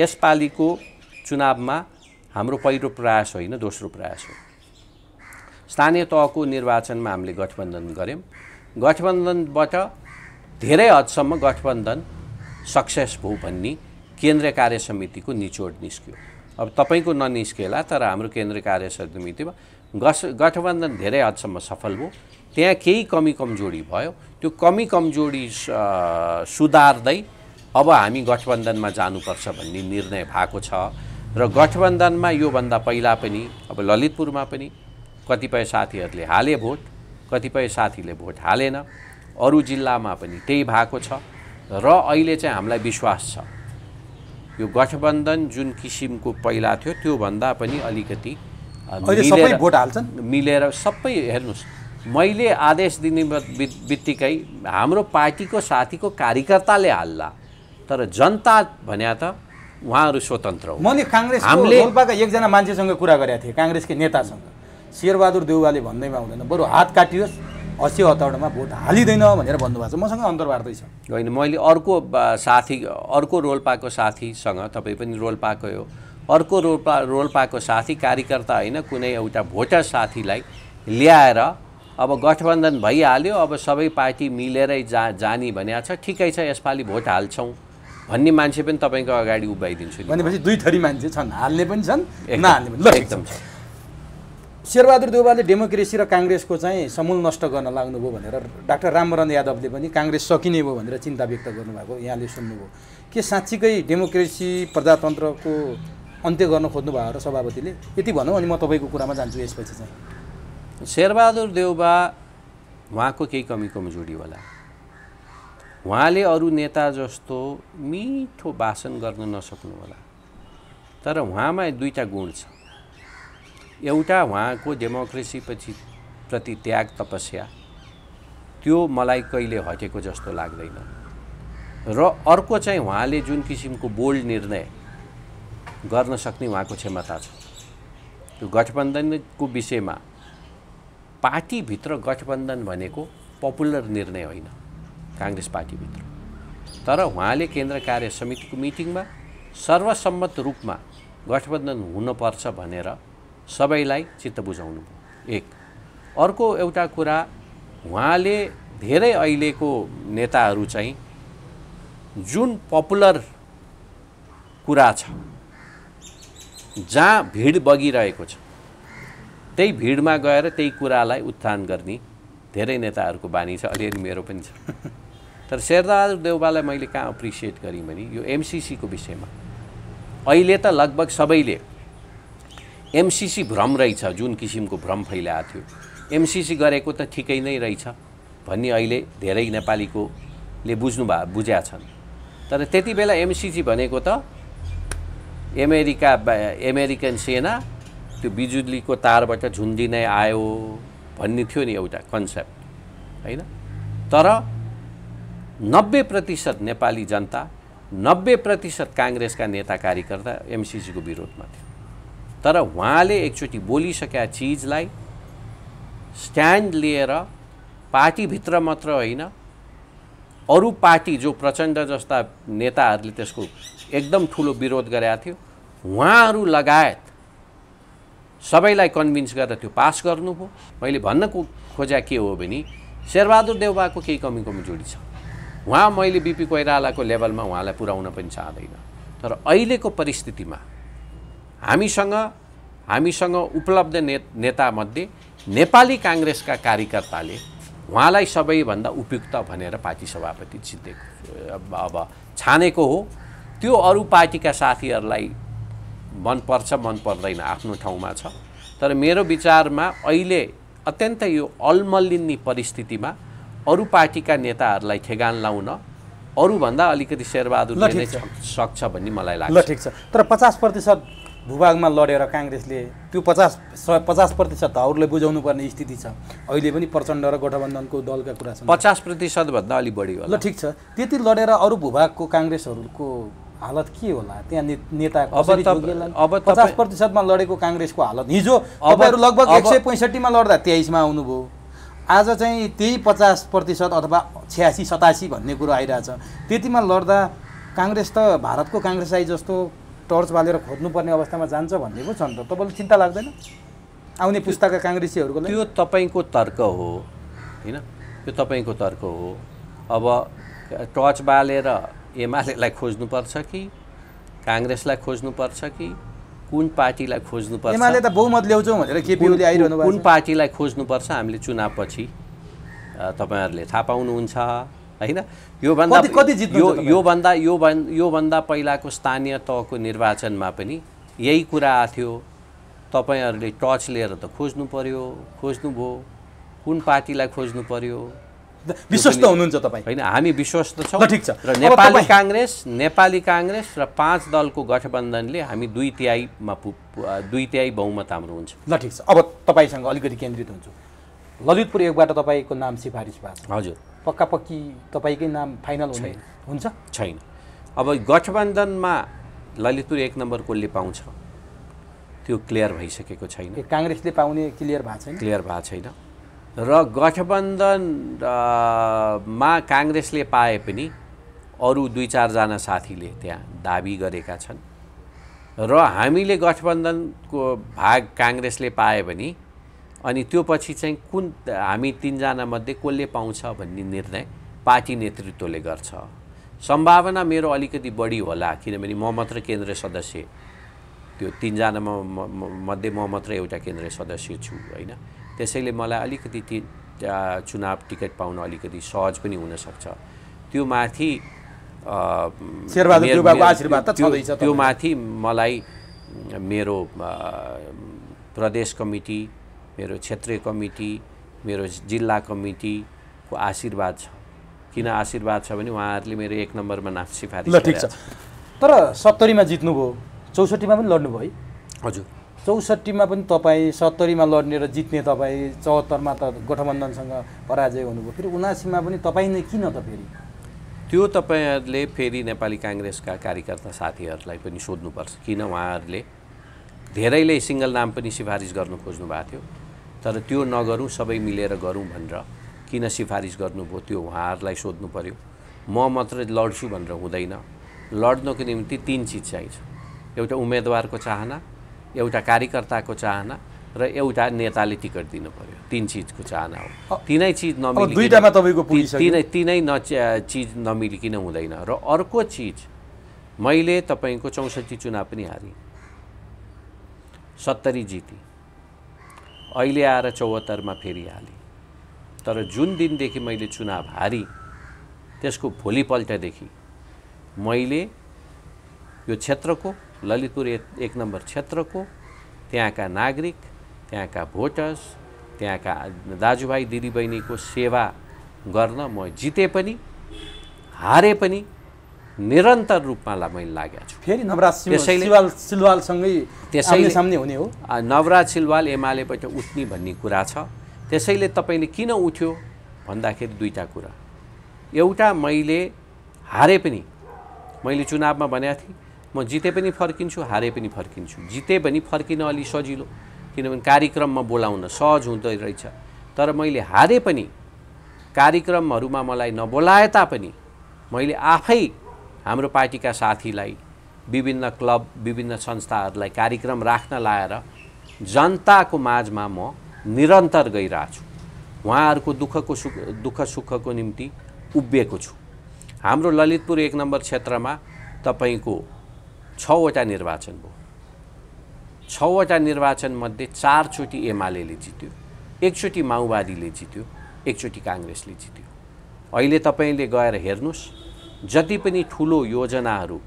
यसपालिको चुनावमा हाम्रो पहिलो प्रयास होइन दोस्रो प्रयास हो स्थानीय तहको निर्वाचनमा हामीले गठबन्धन गऱ्यौँ गठबन्धनबाट धेरै हदसम्म गठबन्धन सक्सेस भयो भन्ने केन्द्रीय कार्य समितिको निचोड निस्क्यो अब तपाईँको ननिस्केला तर हाम्रो केन्द्रीय कार्य समितिमा गस गठबन्धन धेरै हदसम्म सफल भयो त्यहाँ केही कमी कमजोरी भयो त्यो कमी कमजोरी सुधार्दै अब हामी गठबन्धनमा जानुपर्छ भन्ने निर्णय भएको छ र गठबन्धनमा योभन्दा पहिला पनि अब ललितपुरमा पनि कतिपय साथीहरूले हाले भोट कतिपय साथीले भोट हालेन अरू जिल्लामा पनि त्यही भएको छ र अहिले चाहिँ हामीलाई विश्वास छ यो गठबन्धन जुन किसिमको पहिला थियो त्योभन्दा पनि अलिकति मिलेर सबै हेर्नुहोस् मैले आदेश दिने बित्तिकै हाम्रो पार्टीको साथीको कार्यकर्ताले हाल्ला तर जनता भन्या त उहाँहरू स्वतन्त्र हो मैले काङ्ग्रेस हामीले रोल्पाका एकजना मान्छेसँग कुरा गरेका थिएँ काङ्ग्रेसकै नेतासँग शेरबहादुर देउवाले भन्दैमा हुँदैन बरु हात काटियोस् हसी हतौडामा भोट हालिँदैन भनेर भन्नुभएको छ मसँग अन्तर्वार्तै छ होइन मैले अर्को साथी अर्को रोल्पाको साथीसँग तपाईँ पनि रोल्पाकै हो अर्को रोल्पा रोल्पाको साथी कार्यकर्ता होइन कुनै एउटा भोटर साथीलाई ल्याएर अब गठबन्धन भइहाल्यो अब सबै पार्टी मिलेरै जा जाने भने छ ठिकै छ यसपालि भोट हाल्छौँ भन्ने मान्छे पनि तपाईँको अगाडि उभ्याइदिन्छु भनेपछि दुई थरी मान्छे छन् हाल्ने पनि छन् नहाल्ने पनि एकदम छ शेरबहादुर देवालले डेमोक्रेसी र काङ्ग्रेसको चाहिँ समूल नष्ट गर्न लाग्नुभयो भनेर डाक्टर रामवरण यादवले पनि काङ्ग्रेस सकिने भयो भनेर चिन्ता व्यक्त गर्नुभएको यहाँले सुन्नुभयो के साँच्चीकै डेमोक्रेसी प्रजातन्त्रको अन्त्य गर्न खोज्नुभयो र सभापतिले यति भनौँ अनि म तपाईँको कुरामा जान्छु यसपछि चाहिँ शेरबहादुर देउबा उहाँको केही कमी कमजोरी होला उहाँले अरू नेता जस्तो मिठो भाषण गर्न नसक्नु होला तर उहाँमा दुईवटा गुण छ एउटा उहाँको डेमोक्रेसीपछि प्रति त्याग तपस्या त्यो मलाई कहिले हटेको जस्तो लाग्दैन र अर्को चाहिँ उहाँले जुन किसिमको बोल्ड निर्णय गर्न सक्ने उहाँको क्षमता छ त्यो गठबन्धनको विषयमा पार्टीभित्र गठबन्धन भनेको पपुलर निर्णय होइन काङ्ग्रेस पार्टीभित्र तर उहाँले केन्द्र कार्य समितिको मिटिङमा सर्वसम्मत रूपमा गठबन्धन हुनपर्छ भनेर सबैलाई चित्त बुझाउनु भयो एक अर्को एउटा कुरा उहाँले धेरै अहिलेको नेताहरू चाहिँ जुन पपुलर कुरा छ जहाँ भिड बगिरहेको छ त्यही भिडमा गएर त्यही कुरालाई उत्थान गर्ने धेरै नेताहरूको बानी छ अलिअलि मेरो पनि छ तर शेरबहादुर देउबालाई मैले कहाँ अप्रिसिएट गरेँ भने यो एमसिसीको विषयमा अहिले त लगभग सबैले एमसिसी भ्रम रहेछ जुन किसिमको भ्रम फैलाएको थियो एमसिसी गरेको त ठिकै नै रहेछ भन्ने अहिले धेरै नेपालीकोले बुझ्नु भए बुझ्या छन् तर त्यति बेला एमसिसी भनेको त अमेरिका अमेरिकन सेना त्यो बिजुलीको तारबाट झुन्डी नै आयो भन्ने थियो नि एउटा कन्सेप्ट होइन तर नब्बे प्रतिशत नेपाली जनता नब्बे प्रतिशत काङ्ग्रेसका नेता कार्यकर्ता एमसिसीको विरोधमा थियो तर उहाँले एकचोटि बोलिसकेका चिजलाई स्ट्यान्ड लिएर पार्टीभित्र मात्र होइन अरू पार्टी जो प्रचण्ड जस्ता नेताहरूले त्यसको एकदम ठुलो विरोध गरेका थियो उहाँहरू लगायत सबैलाई कन्भिन्स गरेर त्यो पास गर्नु हो मैले भन्न खोजा के हो भने शेरबहादुर देवबाको केही कमी जोडी छ उहाँ मैले बिपी कोइरालाको लेभलमा उहाँलाई पुर्याउन पनि चाहँदैन तर अहिलेको परिस्थितिमा हामीसँग हामीसँग उपलब्ध ने नेतामध्ये नेपाली काङ्ग्रेसका कार्यकर्ताले उहाँलाई सबैभन्दा उपयुक्त भनेर पार्टी सभापति जितेको अब छानेको हो त्यो अरू पार्टीका साथीहरूलाई मन पर्छ मन पर्दैन आफ्नो ठाउँमा छ तर मेरो विचारमा अहिले अत्यन्तै यो अल्मलिन्ने परिस्थितिमा अरू पार्टीका नेताहरूलाई ठेगान लाउन अरूभन्दा अलिकति शेरबहादुर सक्छ भन्ने मलाई लाग्छ ल ठिक छ तर पचास प्रतिशत भूभागमा लडेर काङ्ग्रेसले त्यो पचास स पचास प्रतिशत अरूले बुझाउनु पर्ने स्थिति छ अहिले पनि प्रचण्ड र गठबन्धनको दलका कुरा छ पचास प्रतिशतभन्दा अलिक बढी ल ठिक छ त्यति लडेर अरू भूभागको काङ्ग्रेसहरूको हालत के होला त्यहाँ ने, नेता अब पचास प्रतिशतमा लडेको काङ्ग्रेसको हालत हिजो तपाईँहरू लगभग एक सय पैँसठीमा लड्दा तेइसमा आउनुभयो आज चाहिँ त्यही पचास प्रतिशत अथवा छ्यासी सतासी भन्ने कुरो आइरहेछ त्यतिमा लड्दा काङ्ग्रेस त भारतको काङ्ग्रेस आई जस्तो टर्च बालेर खोज्नुपर्ने अवस्थामा जान्छ भन्ने पो छ नि त तपाईँलाई चिन्ता लाग्दैन आउने पुस्ताका काङ्ग्रेसीहरूको त्यो तपाईँको तर्क हो होइन त्यो तपाईँको तर्क हो अब टर्च बालेर एमालेलाई खोज्नुपर्छ कि काङ्ग्रेसलाई खोज्नुपर्छ कि कुन पार्टीलाई खोज्नुपर्छ एमाले त बहुमत ल्याउँछौँ भनेर केपी आइरहनु कुन पार्टीलाई खोज्नुपर्छ हामीले चुनावपछि तपाईँहरूले थाहा पाउनुहुन्छ होइन योभन्दा कति जित यो योभन्दा यो योभन्दा पहिलाको स्थानीय तहको निर्वाचनमा पनि यही कुरा आएको थियो तपाईँहरूले टर्च लिएर त खोज्नु पर्यो खोज्नुभयो कुन पार्टीलाई खोज्नु पर्यो विश्वस्त हुनुहुन्छ तपाईँ होइन हामी विश्वस्त छौँ ठिक छ र नेपाली काङ्ग्रेस नेपाली काङ्ग्रेस र पाँच दलको गठबन्धनले हामी दुई तिहाईमा पु दुई तिहाई बहुमत हाम्रो हुन्छ ल ठिक छ अब तपाईँसँग अलिकति केन्द्रित हुन्छु ललितपुर एकबाट तपाईँको नाम सिफारिस भएको छ हजुर पक्का पक्की तपाईँकै नाम फाइनल हुने हुन्छ छैन अब गठबन्धनमा ललितपुर एक नम्बर कसले पाउँछ त्यो क्लियर भइसकेको छैन काङ्ग्रेसले पाउने क्लियर भएको छैन क्लियर भएको छैन र गठबन्धन मा काङ्ग्रेसले पाए पनि अरू दुई चारजना साथीले त्यहाँ दाबी गरेका छन् र हामीले गठबन्धनको भाग काङ्ग्रेसले पाए पनि अनि त्यो पछि चाहिँ कुन हामी मध्ये कसले पाउँछ भन्ने निर्णय पार्टी नेतृत्वले गर्छ सम्भावना मेरो अलिकति बढी होला किनभने म मात्र केन्द्रीय सदस्य त्यो तिनजनामा मध्ये म मात्र एउटा केन्द्रीय सदस्य छु होइन त्यसैले मलाई अलिकति ती चुनाव टिकट पाउन अलिकति सहज पनि हुनसक्छ त्यो माथि त्यो माथि मलाई मेरो प्रदेश कमिटी मेरो क्षेत्रीय कमिटी मेरो जिल्ला कमिटीको आशीर्वाद छ किन आशीर्वाद छ भने उहाँहरूले मेरो एक नम्बरमा नाफ सिफारिस ठिक छ तर सत्तरीमा जित्नुभयो चौसठीमा पनि लड्नुभयो है हजुर चौसठीमा पनि तपाईँ सत्तरीमा लड्ने र जित्ने तपाईँ चौहत्तरमा त गठबन्धनसँग पराजय हुनुभयो फेरि उनासीमा पनि तपाईँ नै किन त फेरि त्यो तपाईँहरूले फेरि नेपाली काङ्ग्रेसका कार्यकर्ता साथीहरूलाई पनि सोध्नुपर्छ किन उहाँहरूले धेरैले सिङ्गल नाम पनि सिफारिस गर्नु खोज्नु भएको थियो तर त्यो नगरौँ सबै मिलेर गरौँ भनेर किन सिफारिस गर्नुभयो त्यो उहाँहरूलाई सोध्नु पऱ्यो म मात्र लड्छु भनेर हुँदैन लड्नको निम्ति तिन चिज चाहिन्छ एउटा उम्मेदवारको चाहना एउटा कार्यकर्ताको चाहना र एउटा नेताले टिकट दिनु पर्यो तिन चिजको चाहना हो तिनै चिज नमिलिकन तपाईँको तिनै तिनै न चिज नमिलिकन हुँदैन र अर्को चिज मैले तपाईँको चौसठी चुनाव पनि हारेँ सत्तरी जिते अहिले आएर चौहत्तरमा फेरि हालेँ तर जुन दिनदेखि मैले चुनाव हारेँ त्यसको भोलिपल्टदेखि मैले यो क्षेत्रको ललितपुर एक नम्बर क्षेत्रको त्यहाँका नागरिक त्यहाँका भोटर्स त्यहाँका दाजुभाइ दिदीबहिनीको सेवा गर्न म जिते पनि हारे पनि निरन्तर रूपमा मैले लागेको छु फेरि सिलवालसँगै त्यसैले सामने हुने हो नवराज सिलवाल एमालेबाट उठ्ने भन्ने कुरा छ त्यसैले तपाईँले किन उठ्यो भन्दाखेरि दुईवटा कुरा एउटा मैले हारे पनि मैले चुनावमा भनेको थिएँ म जिते पनि फर्किन्छु हारे पनि फर्किन्छु जिते पनि फर्किन अलि सजिलो किनभने कार्यक्रममा बोलाउन सहज हुँदो रहेछ तर मैले हारे पनि कार्यक्रमहरूमा मलाई नबोलाए तापनि मैले आफै हाम्रो पार्टीका साथीलाई विभिन्न क्लब विभिन्न संस्थाहरूलाई कार्यक्रम राख्न लाएर रा, जनताको माझमा म निरन्तर गइरहेछु उहाँहरूको दुःखको सुख दुःख सुखको निम्ति उभिएको छु हाम्रो ललितपुर एक नम्बर क्षेत्रमा तपाईँको छवटा निर्वाचन भयो छवटा निर्वाचनमध्ये चारचोटि एमाले जित्यो एकचोटि माओवादीले जित्यो एकचोटि काङ्ग्रेसले जित्यो अहिले तपाईँले गएर हेर्नुहोस् जति पनि ठुलो योजनाहरू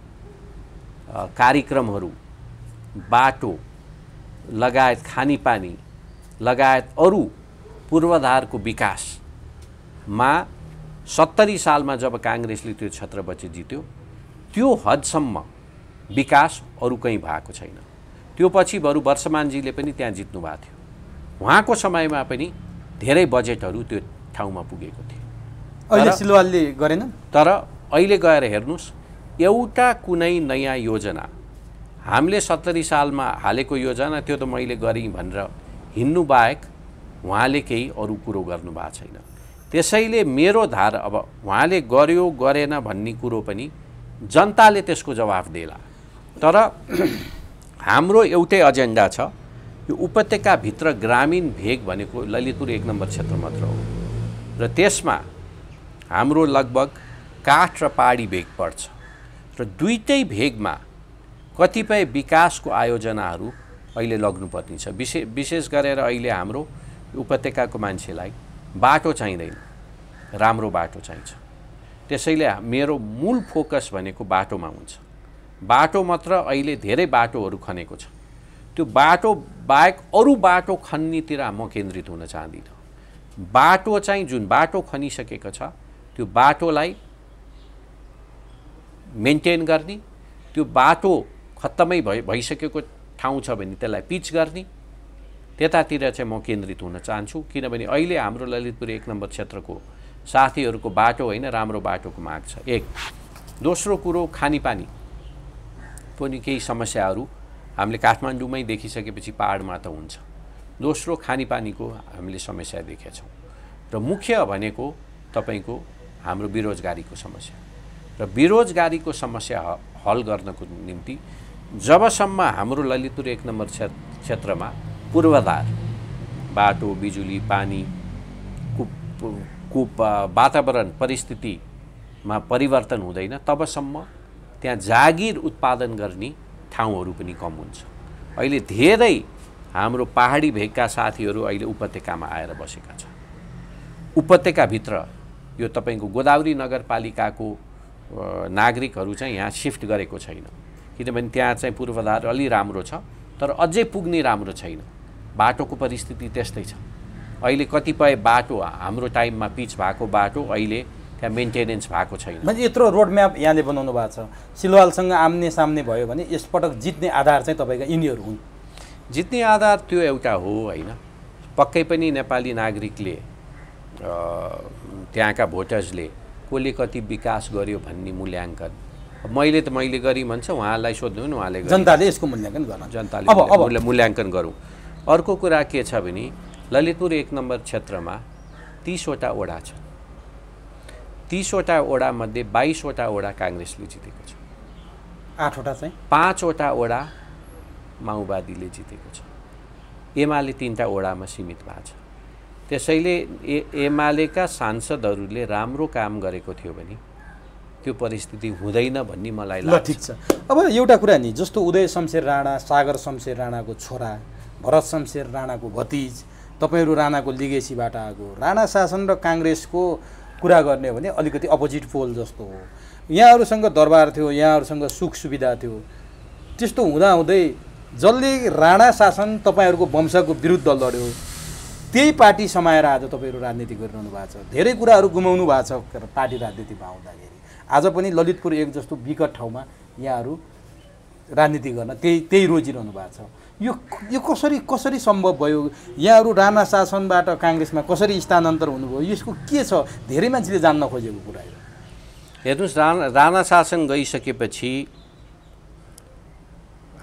कार्यक्रमहरू बाटो लगायत खानेपानी लगायत अरू पूर्वाधारको विकासमा सत्तरी सालमा जब काङ्ग्रेसले त्यो क्षेत्रपछि जित्यो त्यो हदसम्म विकास अरू कहीँ भएको छैन त्यो पछि बरु वर्षमानजीले पनि त्यहाँ जित्नु भएको थियो उहाँको समयमा पनि धेरै बजेटहरू त्यो ठाउँमा पुगेको थियो अहिले सिलवालले गरेन तर अहिले गएर हेर्नुहोस् एउटा कुनै नयाँ योजना हामीले सत्तरी सालमा हालेको योजना त्यो त मैले गरेँ भनेर हिँड्नु बाहेक उहाँले केही अरू कुरो गर्नु भएको छैन त्यसैले मेरो धार अब उहाँले गर्यो गरेन भन्ने कुरो पनि जनताले त्यसको जवाफ देला तर हाम्रो एउटै एजेन्डा छ यो उपत्यकाभित्र ग्रामीण भेग भनेको ललितपुर एक नम्बर क्षेत्र मात्र हो र त्यसमा हाम्रो लगभग काठ र पहाडी भेग पर्छ र दुइटै भेगमा कतिपय विकासको आयोजनाहरू अहिले लग्नुपर्ने छ विशेष विशेष गरेर अहिले हाम्रो उपत्यकाको मान्छेलाई बाटो चाहिँदैन राम्रो बाटो चाहिन्छ त्यसैले मेरो मूल फोकस भनेको बाटोमा हुन्छ बाटो मात्र अहिले धेरै बाटोहरू खनेको छ त्यो बाटो बाहेक अरू बाटो खन्नेतिर म केन्द्रित हुन चाहदिनँ बाटो चाहिँ जुन बाटो खनिसकेको छ त्यो बाटोलाई मेन्टेन गर्ने त्यो बाटो खत्तमै भइ भइसकेको ठाउँ छ भने त्यसलाई पिच गर्ने त्यतातिर चाहिँ म केन्द्रित हुन चाहन्छु किनभने अहिले हाम्रो ललितपुर एक नम्बर क्षेत्रको साथीहरूको बाटो होइन राम्रो बाटोको माग छ एक दोस्रो कुरो खानेपानी पनि केही समस्याहरू हामीले काठमाडौँमै देखिसकेपछि पाहाडमा त हुन्छ दोस्रो खानेपानीको हामीले समस्या देखेछौँ र मुख्य भनेको तपाईँको हाम्रो बेरोजगारीको समस्या र बेरोजगारीको समस्या हल गर्नको निम्ति जबसम्म हाम्रो ललितपुर एक नम्बर क्षेत्रमा पूर्वाधार बाटो बिजुली पानी कुप कुप वातावरण परिस्थितिमा परिवर्तन हुँदैन तबसम्म त्यहाँ जागिर उत्पादन गर्ने ठाउँहरू पनि कम हुन्छ अहिले धेरै हाम्रो पहाडी भेगका साथीहरू अहिले उपत्यकामा आएर बसेका छन् उपत्यकाभित्र यो तपाईँको गोदावरी नगरपालिकाको नागरिकहरू चाहिँ यहाँ सिफ्ट गरेको छैन किनभने त्यहाँ चाहिँ पूर्वाधार अलि राम्रो छ तर अझै पुग्ने राम्रो छैन बाटोको परिस्थिति त्यस्तै छ अहिले कतिपय बाटो हाम्रो टाइममा पिच भएको बाटो अहिले त्यहाँ मेन्टेनेन्स भएको छैन यत्रो रोडम्याप यहाँले बनाउनु भएको छ सिलवालसँग आम्ने सामने भयो भने यसपटक जित्ने आधार चाहिँ तपाईँका यिनीहरू हुन् जित्ने आधार त्यो एउटा हो होइन पक्कै पनि नेपाली नागरिकले त्यहाँका भोटर्सले कसले कति विकास गर्यो भन्ने मूल्याङ्कन मैले त मैले गरेँ भन्छ उहाँलाई सोध्नु नि उहाँले जनताले यसको मूल्याङ्कन गर्नु जनताले अब मूल्याङ्कन गरौँ अर्को कुरा के छ भने ललितपुर एक नम्बर क्षेत्रमा तिसवटा वडा छन् तिसवटा मध्ये बाइसवटा वडा काङ्ग्रेसले जितेको छ आठवटा चाहिँ पाँचवटा वडा माओवादीले जितेको छ एमाले तिनवटा वडामा सीमित भएको छ त्यसैले ए एमालेका सांसदहरूले राम्रो काम गरेको थियो भने त्यो परिस्थिति हुँदैन भन्ने मलाई ल ठिक छ अब एउटा कुरा नि जस्तो उदय शमशेर राणा सागर शमशेर राणाको छोरा भरत शमशेर राणाको भतिज तपाईँहरू राणाको लिगेसीबाट आएको राणा शासन र काङ्ग्रेसको कुरा गर्ने हो भने अलिकति अपोजिट पोल जस्तो हो यहाँहरूसँग दरबार थियो यहाँहरूसँग सुख सुविधा थियो त्यस्तो हुँदाहुँदै जसले राणा शासन तपाईँहरूको वंशको विरुद्ध लड्यो त्यही पार्टी समाएर आज तपाईँहरू राजनीति गरिरहनु भएको छ धेरै कुराहरू गुमाउनु भएको छ पार्टी राजनीतिमा आउँदाखेरि आज पनि ललितपुर एक जस्तो विकट ठाउँमा यहाँहरू राजनीति गर्न त्यही त्यही रोजिरहनु भएको छ यो यो कसरी कसरी सम्भव भयो यहाँहरू राणा शासनबाट काङ्ग्रेसमा कसरी स्थानान्तर हुनुभयो यसको के छ धेरै मान्छेले जान्न खोजेको कुरा हो हेर्नुहोस् राणा राणा शासन गइसकेपछि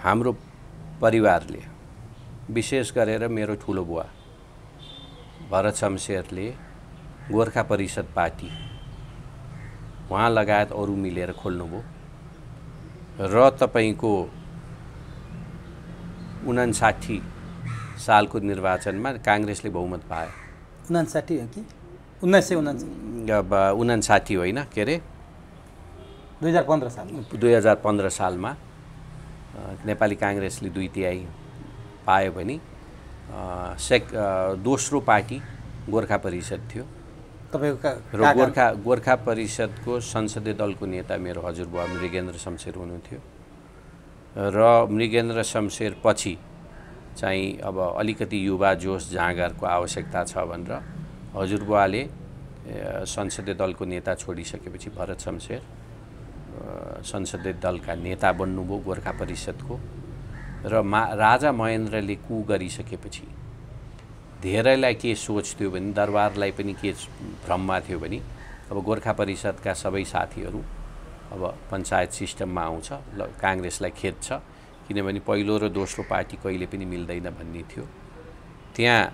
हाम्रो परिवारले विशेष गरेर मेरो ठुलो बुवा भरत शमशेरले गोर्खा परिषद पार्टी उहाँ लगायत अरू मिलेर खोल्नुभयो र तपाईँको उनासाठी सालको निर्वाचनमा काङ्ग्रेसले बहुमत पायो उनासाठी हो कि उन्नाइस सय उना उनासाठी होइन के अरे दुई हजार पन्ध्र साल दुई हजार पन्ध्र सालमा नेपाली काङ्ग्रेसले दुई तिहाई पायो भने सेक दोस्रो पार्टी गोर्खा परिषद थियो तपाईँको र गोर्खा गोर्खा परिषदको संसदीय दलको नेता मेरो हजुरबुवा मृगेन्द्र शमशेर हुनुहुन्थ्यो र मृगेन्द्र शमशेर पछि चाहिँ अब अलिकति युवा जोस जाँगरको आवश्यकता छ भनेर हजुरबुवाले संसदीय दलको नेता छोडिसकेपछि भरत शमशेर संसदीय दलका नेता बन्नुभयो गोर्खा परिषदको र मा राजा महेन्द्रले कु गरिसकेपछि धेरैलाई के सोच थियो भने दरबारलाई पनि के भ्रममा थियो भने अब गोर्खा परिषदका सबै साथीहरू अब पञ्चायत सिस्टममा आउँछ ल काङ्ग्रेसलाई खेद्छ किनभने पहिलो र दोस्रो पार्टी कहिले पनि मिल्दैन भन्ने थियो त्यहाँ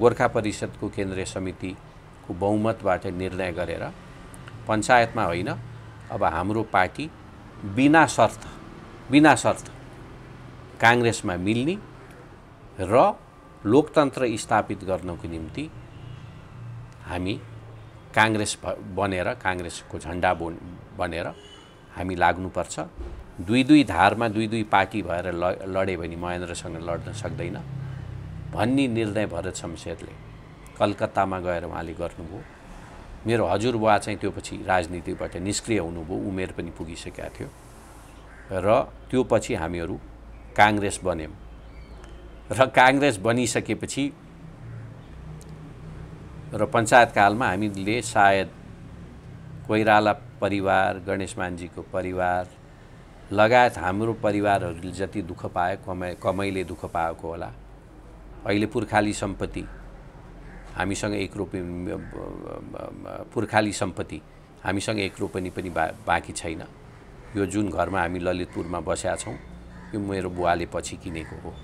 गोर्खा परिषदको केन्द्रीय समितिको बहुमतबाट निर्णय गरेर पञ्चायतमा होइन अब हाम्रो पार्टी बिना शर्त बिना शर्त काङ्ग्रेसमा मिल्ने र लोकतन्त्र स्थापित गर्नको निम्ति हामी काङ्ग्रेस बनेर काङ्ग्रेसको झन्डा बो बनेर हामी लाग्नुपर्छ दुई दुई धारमा दुई दुई पार्टी भएर ल लड्यो भने महेन्द्रसँग लड्न सक्दैन भन्ने निर्णय भरत शमशेरले कलकत्तामा गएर उहाँले गर्नुभयो मेरो हजुरबुवा चाहिँ त्यो पछि राजनीतिबाट निष्क्रिय हुनुभयो उमेर पनि पुगिसकेका थियो र त्यो पछि हामीहरू काङ्ग्रेस बन्यौँ र काङ्ग्रेस बनिसकेपछि र पञ्चायत कालमा हामीले सायद कोइराला परिवार गणेश मान्जीको परिवार लगायत हाम्रो परिवारहरूले जति दुःख पायो कमै कमैले दुःख पाएको होला अहिले पुर्खाली सम्पत्ति हामीसँग एक रोपी पुर्खाली सम्पत्ति हामीसँग एक रोपनी पनि बा बाँकी छैन यो जुन घरमा हामी ललितपुरमा बसेका छौँ यो मेरो बुवाले पछि किनेको हो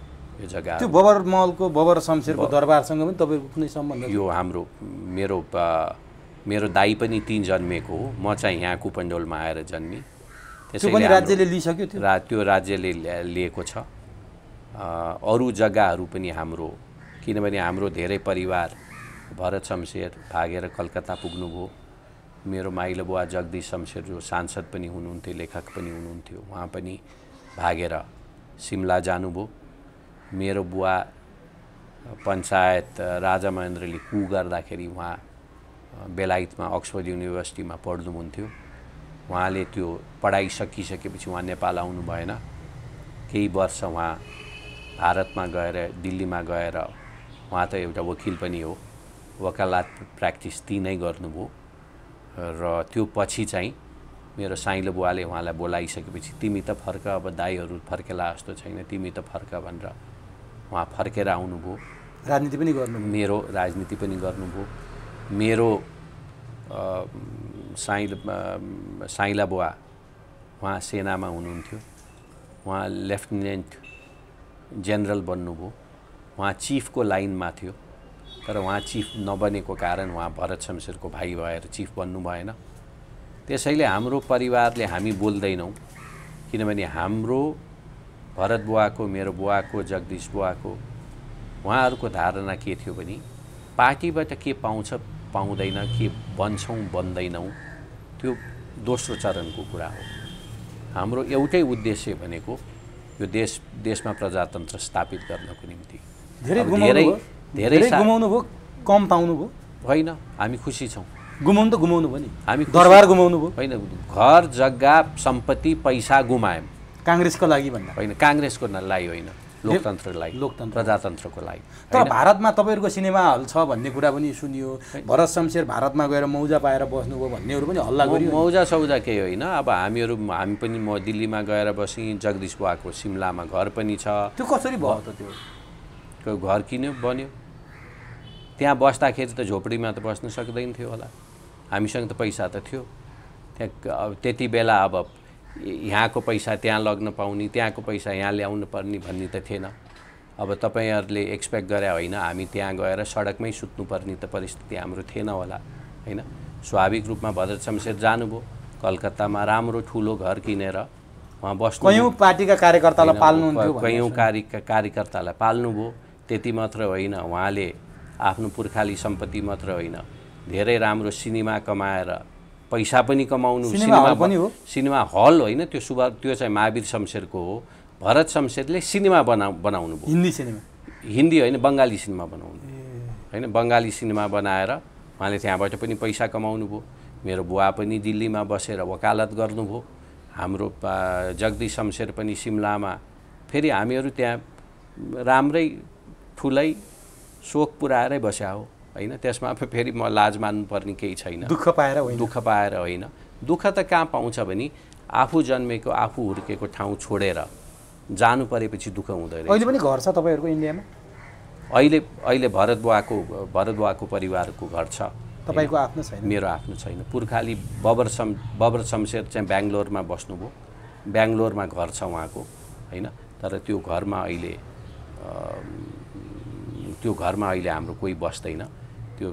यो जग्गा त्यो बबर महलको बबर शमशेरको दरबारसँग पनि तपाईँको कुनै सम्बन्ध यो हाम्रो मेरो मेरो दाई पनि तिन जन्मेको हो म चाहिँ यहाँ कुपन्डोलमा आएर जन्मेँ त्यसै पनि राज्यले लिइसक्यो त्यो रा त्यो राज्यले लिएको छ अरू जग्गाहरू पनि हाम्रो किनभने हाम्रो धेरै परिवार भरत शमशेर भागेर कलकत्ता पुग्नुभयो मेरो माइलो बुवा जगदीश शमशेर जो सांसद पनि हुनुहुन्थ्यो लेखक पनि हुनुहुन्थ्यो उहाँ पनि भागेर सिमला जानुभयो मेरो बुवा पञ्चायत राजा महेन्द्रले कु गर्दाखेरि उहाँ बेलायतमा अक्सफोर्ड युनिभर्सिटीमा पढ्नुहुन्थ्यो उहाँले त्यो पढाइ सकिसकेपछि उहाँ नेपाल आउनु भएन केही वर्ष उहाँ भारतमा गएर दिल्लीमा गएर उहाँ त एउटा वकिल पनि हो वकालात प्र्याक्टिस ती नै गर्नुभयो र त्यो पछि चाहिँ मेरो साइलो बुवाले उहाँलाई बोलाइसकेपछि तिमी त फर्क अब दाईहरू फर्केला जस्तो छैन तिमी त फर्क भनेर उहाँ फर्केर आउनुभयो राजनीति पनि गर्नु मेरो राजनीति पनि गर्नुभयो मेरो साइल साइला बुवा उहाँ सेनामा हुनुहुन्थ्यो उहाँ लेफ्टिनेन्ट जेनरल बन्नुभयो उहाँ चिफको लाइनमा थियो तर उहाँ चिफ नबनेको कारण उहाँ भरत शमशेरको भाइ भएर चिफ बन्नु भएन त्यसैले हाम्रो परिवारले हामी बोल्दैनौँ किनभने हाम्रो भरत बुवाको मेरो बुवाको जगदीश बुवाको उहाँहरूको धारणा के थियो भने पार्टीबाट के पाउँछ पाउँदैन के बन्छौँ बन्दैनौँ त्यो दोस्रो चरणको कुरा हो हाम्रो एउटै उद्देश्य भनेको यो देश देशमा प्रजातन्त्र स्थापित गर्नको निम्ति धेरै धेरै गुमाउनु भयो कम होइन हामी खुसी छौँ गुमाउनु त गुमाउनु भयो नि हामी दरबार गुमाउनु भयो होइन घर जग्गा सम्पत्ति पैसा गुमायौँ काङ्ग्रेसको लागि भन्दा होइन काङ्ग्रेसको लागि होइन लोकतन्त्रको लागि लोकतन्त्र प्रजातन्त्रको लागि तर भारतमा तपाईँहरूको सिनेमा हल छ भन्ने कुरा पनि सुनियो भरत शमशेर भारतमा गएर मौजा पाएर बस्नुभयो भन्नेहरू पनि हल्ला गरियो मौजा सौजा केही होइन अब हामीहरू हामी पनि म दिल्लीमा गएर बसेँ जगदीश बुवाको सिमलामा घर पनि छ त्यो कसरी भयो त त्यो घर किन्यो बन्यो त्यहाँ बस्दाखेरि त झोपडीमा त बस्न सक्दैन थियो होला हामीसँग त पैसा त थियो त्यहाँ त्यति बेला अब यहाँको पैसा त्यहाँ लग्न पाउने त्यहाँको पैसा यहाँ ल्याउनु पर्ने भन्ने त थिएन अब तपाईँहरूले एक्सपेक्ट गरे होइन हामी त्यहाँ गएर सडकमै सुत्नुपर्ने त परिस्थिति हाम्रो थिएन होला होइन स्वाभाविक रूपमा भद्र शमशेर जानुभयो कलकत्तामा राम्रो ठुलो घर किनेर उहाँ बस्नु कयौँ पार्टीका कार्यकर्तालाई पाल्नु कयौँ कार्य कार्यकर्तालाई पाल्नुभयो त्यति मात्र होइन उहाँले आफ्नो पुर्खाली सम्पत्ति मात्र होइन धेरै राम्रो सिनेमा कमाएर पैसा पनि कमाउनु सिनेमा पनि हो सिनेमा हल होइन त्यो सुभा त्यो चाहिँ महावीर शमशेरको हो भरत शमशेरले सिनेमा बना बनाउनु भयो हिन्दी सिनेमा हिन्दी होइन बङ्गाली सिनेमा बनाउनु होइन बङ्गाली सिनेमा बनाएर उहाँले त्यहाँबाट पनि पैसा कमाउनु भयो मेरो बुवा पनि दिल्लीमा बसेर वकालत गर्नुभयो हाम्रो जगदीश शमशेर पनि सिमलामा फेरि हामीहरू त्यहाँ राम्रै ठुलै शोक पुऱ्याएरै बस्या हो होइन त्यसमा फेरि म लाज मान्नुपर्ने केही छैन दुःख पाएर दुःख पाएर होइन दुःख त कहाँ पाउँछ भने आफू जन्मेको आफू हुर्केको ठाउँ छोडेर जानु परेपछि दुःख हुँदैन अहिले पनि घर छ तपाईँहरूको इन्डियामा अहिले अहिले भरतबुवाको भरतबुवाको परिवारको घर छ तपाईँको आफ्नो छैन मेरो आफ्नो छैन पुर्खाली बबर सम बबर शमशेर चाहिँ बेङ्गलोरमा बस्नुभयो बेङ्गलोरमा घर छ उहाँको होइन तर त्यो घरमा अहिले त्यो घरमा अहिले हाम्रो कोही बस्दैन त्यो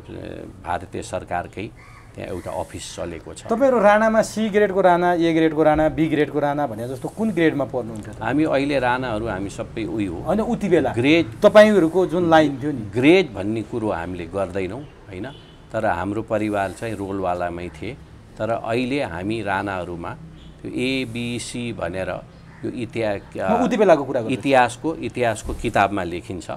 भारतीय सरकारकै त्यहाँ एउटा अफिस चलेको छ तपाईँहरू राणामा सी ग्रेडको राणा ए ग्रेडको राणा बी ग्रेडको राणा भने जस्तो कुन ग्रेडमा पर्नुहुन्थ्यो हामी अहिले राणाहरू हामी सबै उयो हो होइन उति बेला ग्रेड तपाईँहरूको जुन लाइन थियो नि ग्रेड भन्ने कुरो हामीले गर्दैनौँ होइन तर हाम्रो परिवार चाहिँ रोलवालामै थिए तर अहिले हामी राणाहरूमा त्यो एबिसी भनेर यो इतिहास उति बेलाको कुरा इतिहासको इतिहासको किताबमा लेखिन्छ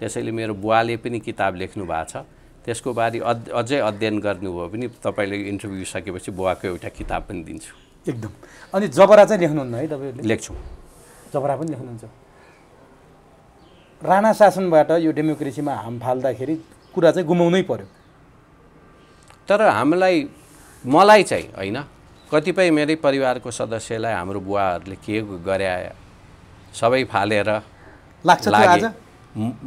त्यसैले मेरो बुवाले पनि किताब लेख्नु भएको छ त्यसको बारे अझै अध्ययन गर्नुभयो भने तपाईँले इन्टरभ्यू सकेपछि बुवाको एउटा किताब पनि दिन्छु एकदम अनि जबरा चाहिँ लेख्नुहुन्न है तपाईँ लेख्छु जबरा पनि लेख्नुहुन्छ राणा शासनबाट यो डेमोक्रेसीमा हाम फाल्दाखेरि कुरा चाहिँ गुमाउनै पर्यो तर हामीलाई मलाई चाहिँ होइन कतिपय मेरै परिवारको सदस्यलाई हाम्रो बुवाहरूले के गरे सबै फालेर लाग्छ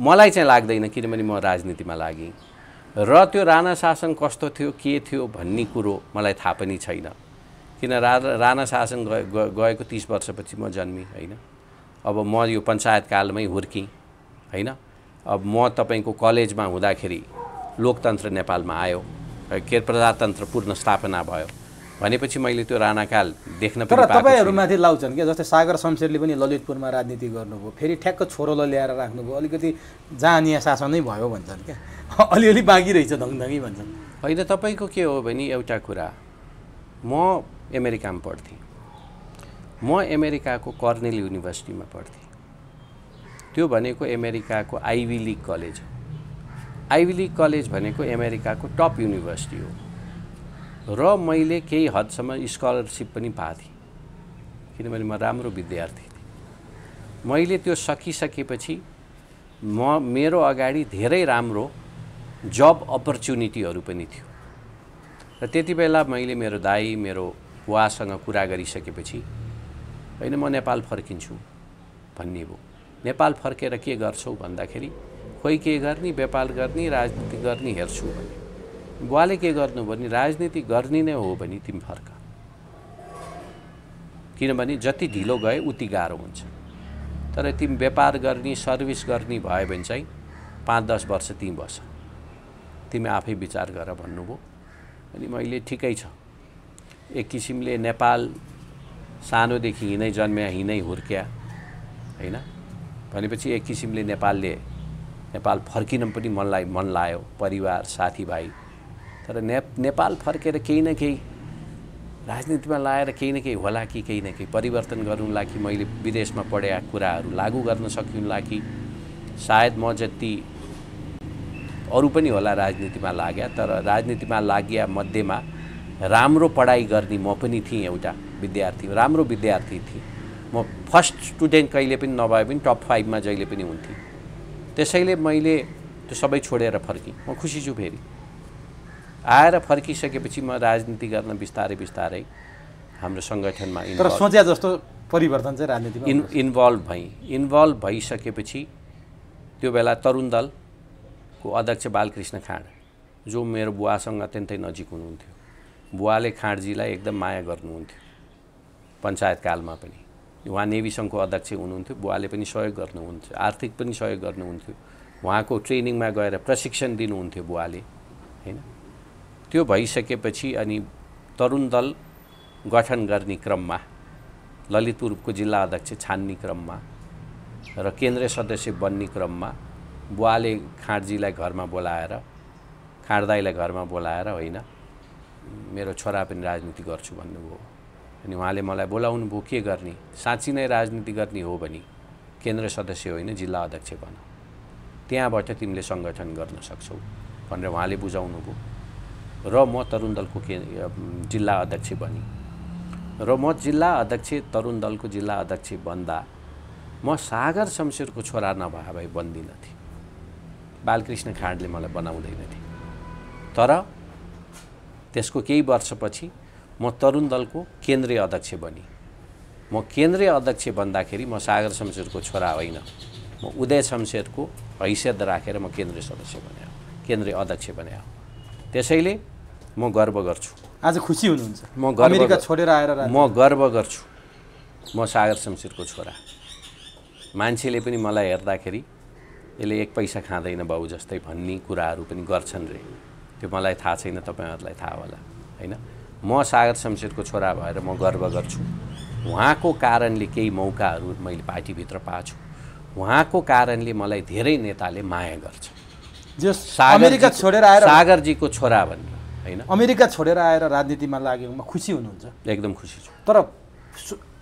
मलाई चाहिँ लाग्दैन किनभने म राजनीतिमा लागेँ र त्यो राणा शासन कस्तो थियो के थियो भन्ने कुरो मलाई थाहा पनि छैन किन रा राणा शासन गएको तिस वर्षपछि म जन्मेँ होइन अब म यो कालमै हुर्केँ होइन अब म तपाईँको कलेजमा हुँदाखेरि लोकतन्त्र नेपालमा आयो के प्रजातन्त्र पूर्ण स्थापना भयो भनेपछि मैले त्यो राणाकाल देख्न तर तपाईँहरूमाथि लाउँछन् क्या जस्तै सागर शमशेरले पनि ललितपुरमा राजनीति गर्नुभयो फेरि ठ्याक्क छोरोलाई ल्याएर राख्नुभयो अलिकति जहाँ शासनै भयो भन्छन् क्या अलिअलि बाँकी रहेछ धङधङी भन्छन् होइन तपाईँको के हो भने एउटा कुरा म अमेरिकामा पढ्थेँ म अमेरिकाको कर्नेल युनिभर्सिटीमा पढ्थेँ त्यो भनेको अमेरिकाको आइभी लिग कलेज हो आइभी लिग कलेज भनेको अमेरिकाको टप युनिभर्सिटी हो र मैले केही हदसम्म स्कलरसिप पनि पाएको थिएँ किनभने म राम्रो विद्यार्थी थिएँ मैले त्यो सकिसकेपछि म मेरो अगाडि धेरै राम्रो जब अपर्च्युनिटीहरू पनि थियो र त्यति बेला मैले मेरो दाई मेरो बुवासँग कुरा गरिसकेपछि होइन म नेपाल फर्किन्छु भन्ने भयो नेपाल फर्केर के गर्छौ भन्दाखेरि खोइ के गर्ने व्यापार गर्ने राजनीति गर्ने हेर्छु भने बुवाले के गर्नु भने राजनीति गर्ने नै हो भने तिमी फर्क किनभने जति ढिलो गए उति गाह्रो हुन्छ तर तिमी व्यापार गर्ने सर्भिस गर्ने भयो भने चाहिँ पाँच दस वर्ष तिमी बस तिमी आफै विचार गर भन्नुभयो अनि मैले ठिकै छ एक किसिमले नेपाल सानोदेखि हिँडै जन्म्या हिँडै हुर्क्या होइन भनेपछि एक किसिमले नेपालले नेपाल फर्किन पनि मनलाई मन लाग्यो परिवार साथीभाइ तर ने नेपाल फर्केर केही न केही राजनीतिमा लाएर केही न केही होला कि केही न केही परिवर्तन गर्नुलाई कि मैले विदेशमा पढेका कुराहरू लागू गर्न सकिउँला कि सायद म जति अरू पनि होला राजनीतिमा लाग्यो तर राजनीतिमा लाग्या मध्येमा राम्रो पढाइ गर्ने म पनि थिएँ एउटा विद्यार्थी राम्रो विद्यार्थी थिएँ म फर्स्ट स्टुडेन्ट कहिले पनि नभए पनि टप फाइभमा जहिले पनि हुन्थेँ त्यसैले मैले त्यो सबै छोडेर फर्केँ म खुसी छु फेरि आएर फर्किसकेपछि म राजनीति गर्न बिस्तारै बिस्तारै हाम्रो सङ्गठनमा तर सोचे जस्तो परिवर्तन चाहिँ राजनीति इन्भल्भ भएँ इन्भल्भ भइसकेपछि त्यो बेला तरुण दल को अध्यक्ष बालकृष्ण खाँड जो मेरो बुवासँग अत्यन्तै नजिक हुनुहुन्थ्यो बुवाले खाँडजीलाई एकदम माया गर्नुहुन्थ्यो पञ्चायतकालमा पनि उहाँ नेभी सङ्घको अध्यक्ष हुनुहुन्थ्यो बुवाले पनि सहयोग गर्नुहुन्थ्यो आर्थिक पनि सहयोग गर्नुहुन्थ्यो उहाँको ट्रेनिङमा गएर प्रशिक्षण दिनुहुन्थ्यो बुवाले होइन त्यो भइसकेपछि अनि तरुण दल गठन गर्ने क्रममा ललितपुरको जिल्ला अध्यक्ष छान्ने क्रममा र केन्द्रीय सदस्य बन्ने क्रममा बुवाले खाँडजीलाई घरमा बोलाएर खाँडदाईलाई घरमा बोलाएर होइन मेरो छोरा पनि राजनीति गर्छु भन्नुभयो अनि उहाँले मलाई बोलाउनु भयो के गर्ने साँच्ची नै राजनीति गर्ने हो भने केन्द्र सदस्य होइन जिल्ला अध्यक्ष बन त्यहाँबाट तिमीले सङ्गठन गर्न सक्छौ भनेर उहाँले बुझाउनु भयो र म तरुण दलको के जिल्ला अध्यक्ष बने र म जिल्ला अध्यक्ष तरुण दलको जिल्ला अध्यक्ष बन्दा म सागर शमशेरको छोरा नभए भए बन्दिनँ थिएँ बालकृष्ण खाँडले मलाई बनाउँदैन थिए तर त्यसको केही वर्षपछि म तरुण दलको केन्द्रीय अध्यक्ष बनि म केन्द्रीय अध्यक्ष बन्दाखेरि म सागर शमशेरको छोरा होइन म उदय शमशेरको हैसियत राखेर म केन्द्रीय सदस्य बने केन्द्रीय अध्यक्ष बने त्यसैले म गर्व गर्छु आज खुसी हुनुहुन्छ म अमेरिका छोडेर आएर म गर्व गर्छु म सागर शमशेरको छोरा मान्छेले पनि मलाई हेर्दाखेरि यसले एक पैसा खाँदैन बाउ जस्तै भन्ने कुराहरू पनि गर्छन् रे त्यो मलाई थाहा छैन तपाईँहरूलाई थाहा होला होइन म सागर शमशेरको छोरा भएर म गर्व गर्छु उहाँको कारणले केही मौकाहरू मैले पार्टीभित्र पाएको छु उहाँको कारणले मलाई धेरै नेताले माया गर्छ जस अमेरिका छोडेर आएर सागरजीको छोरा भनेर होइन अमेरिका छोडेर आएर राजनीतिमा लागेकोमा खुसी हुनुहुन्छ एकदम खुसी छु तर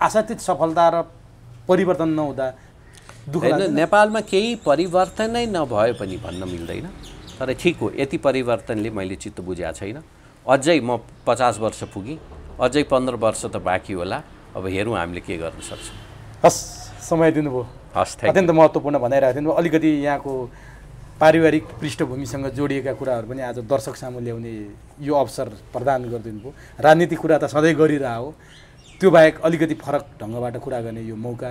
आशातीत सफलता र परिवर्तन नहुँदा होइन नेपालमा केही परिवर्तन नै नभए पनि भन्न मिल्दैन तर ठिक हो यति परिवर्तनले मैले चित्त बुझाएको छैन अझै म पचास वर्ष पुगेँ अझै पन्ध्र वर्ष त बाँकी होला अब हेरौँ हामीले के गर्न सक्छौँ हस् समय दिनुभयो हस् अत्यन्त महत्त्वपूर्ण भनाइरहेको थियो अलिकति यहाँको पारिवारिक पृष्ठभूमिसँग जोडिएका कुराहरू पनि आज दर्शक सामु ल्याउने यो अवसर प्रदान गरिदिनु भयो राजनीतिक कुरा त सधैँ गरिरह हो त्यो बाहेक अलिकति फरक ढङ्गबाट कुरा गर्ने यो मौका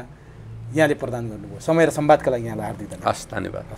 यहाँले प्रदान गर्नुभयो समय र सम्वादका लागि यहाँलाई हार्दिक धन्यवाद हस् धन्यवाद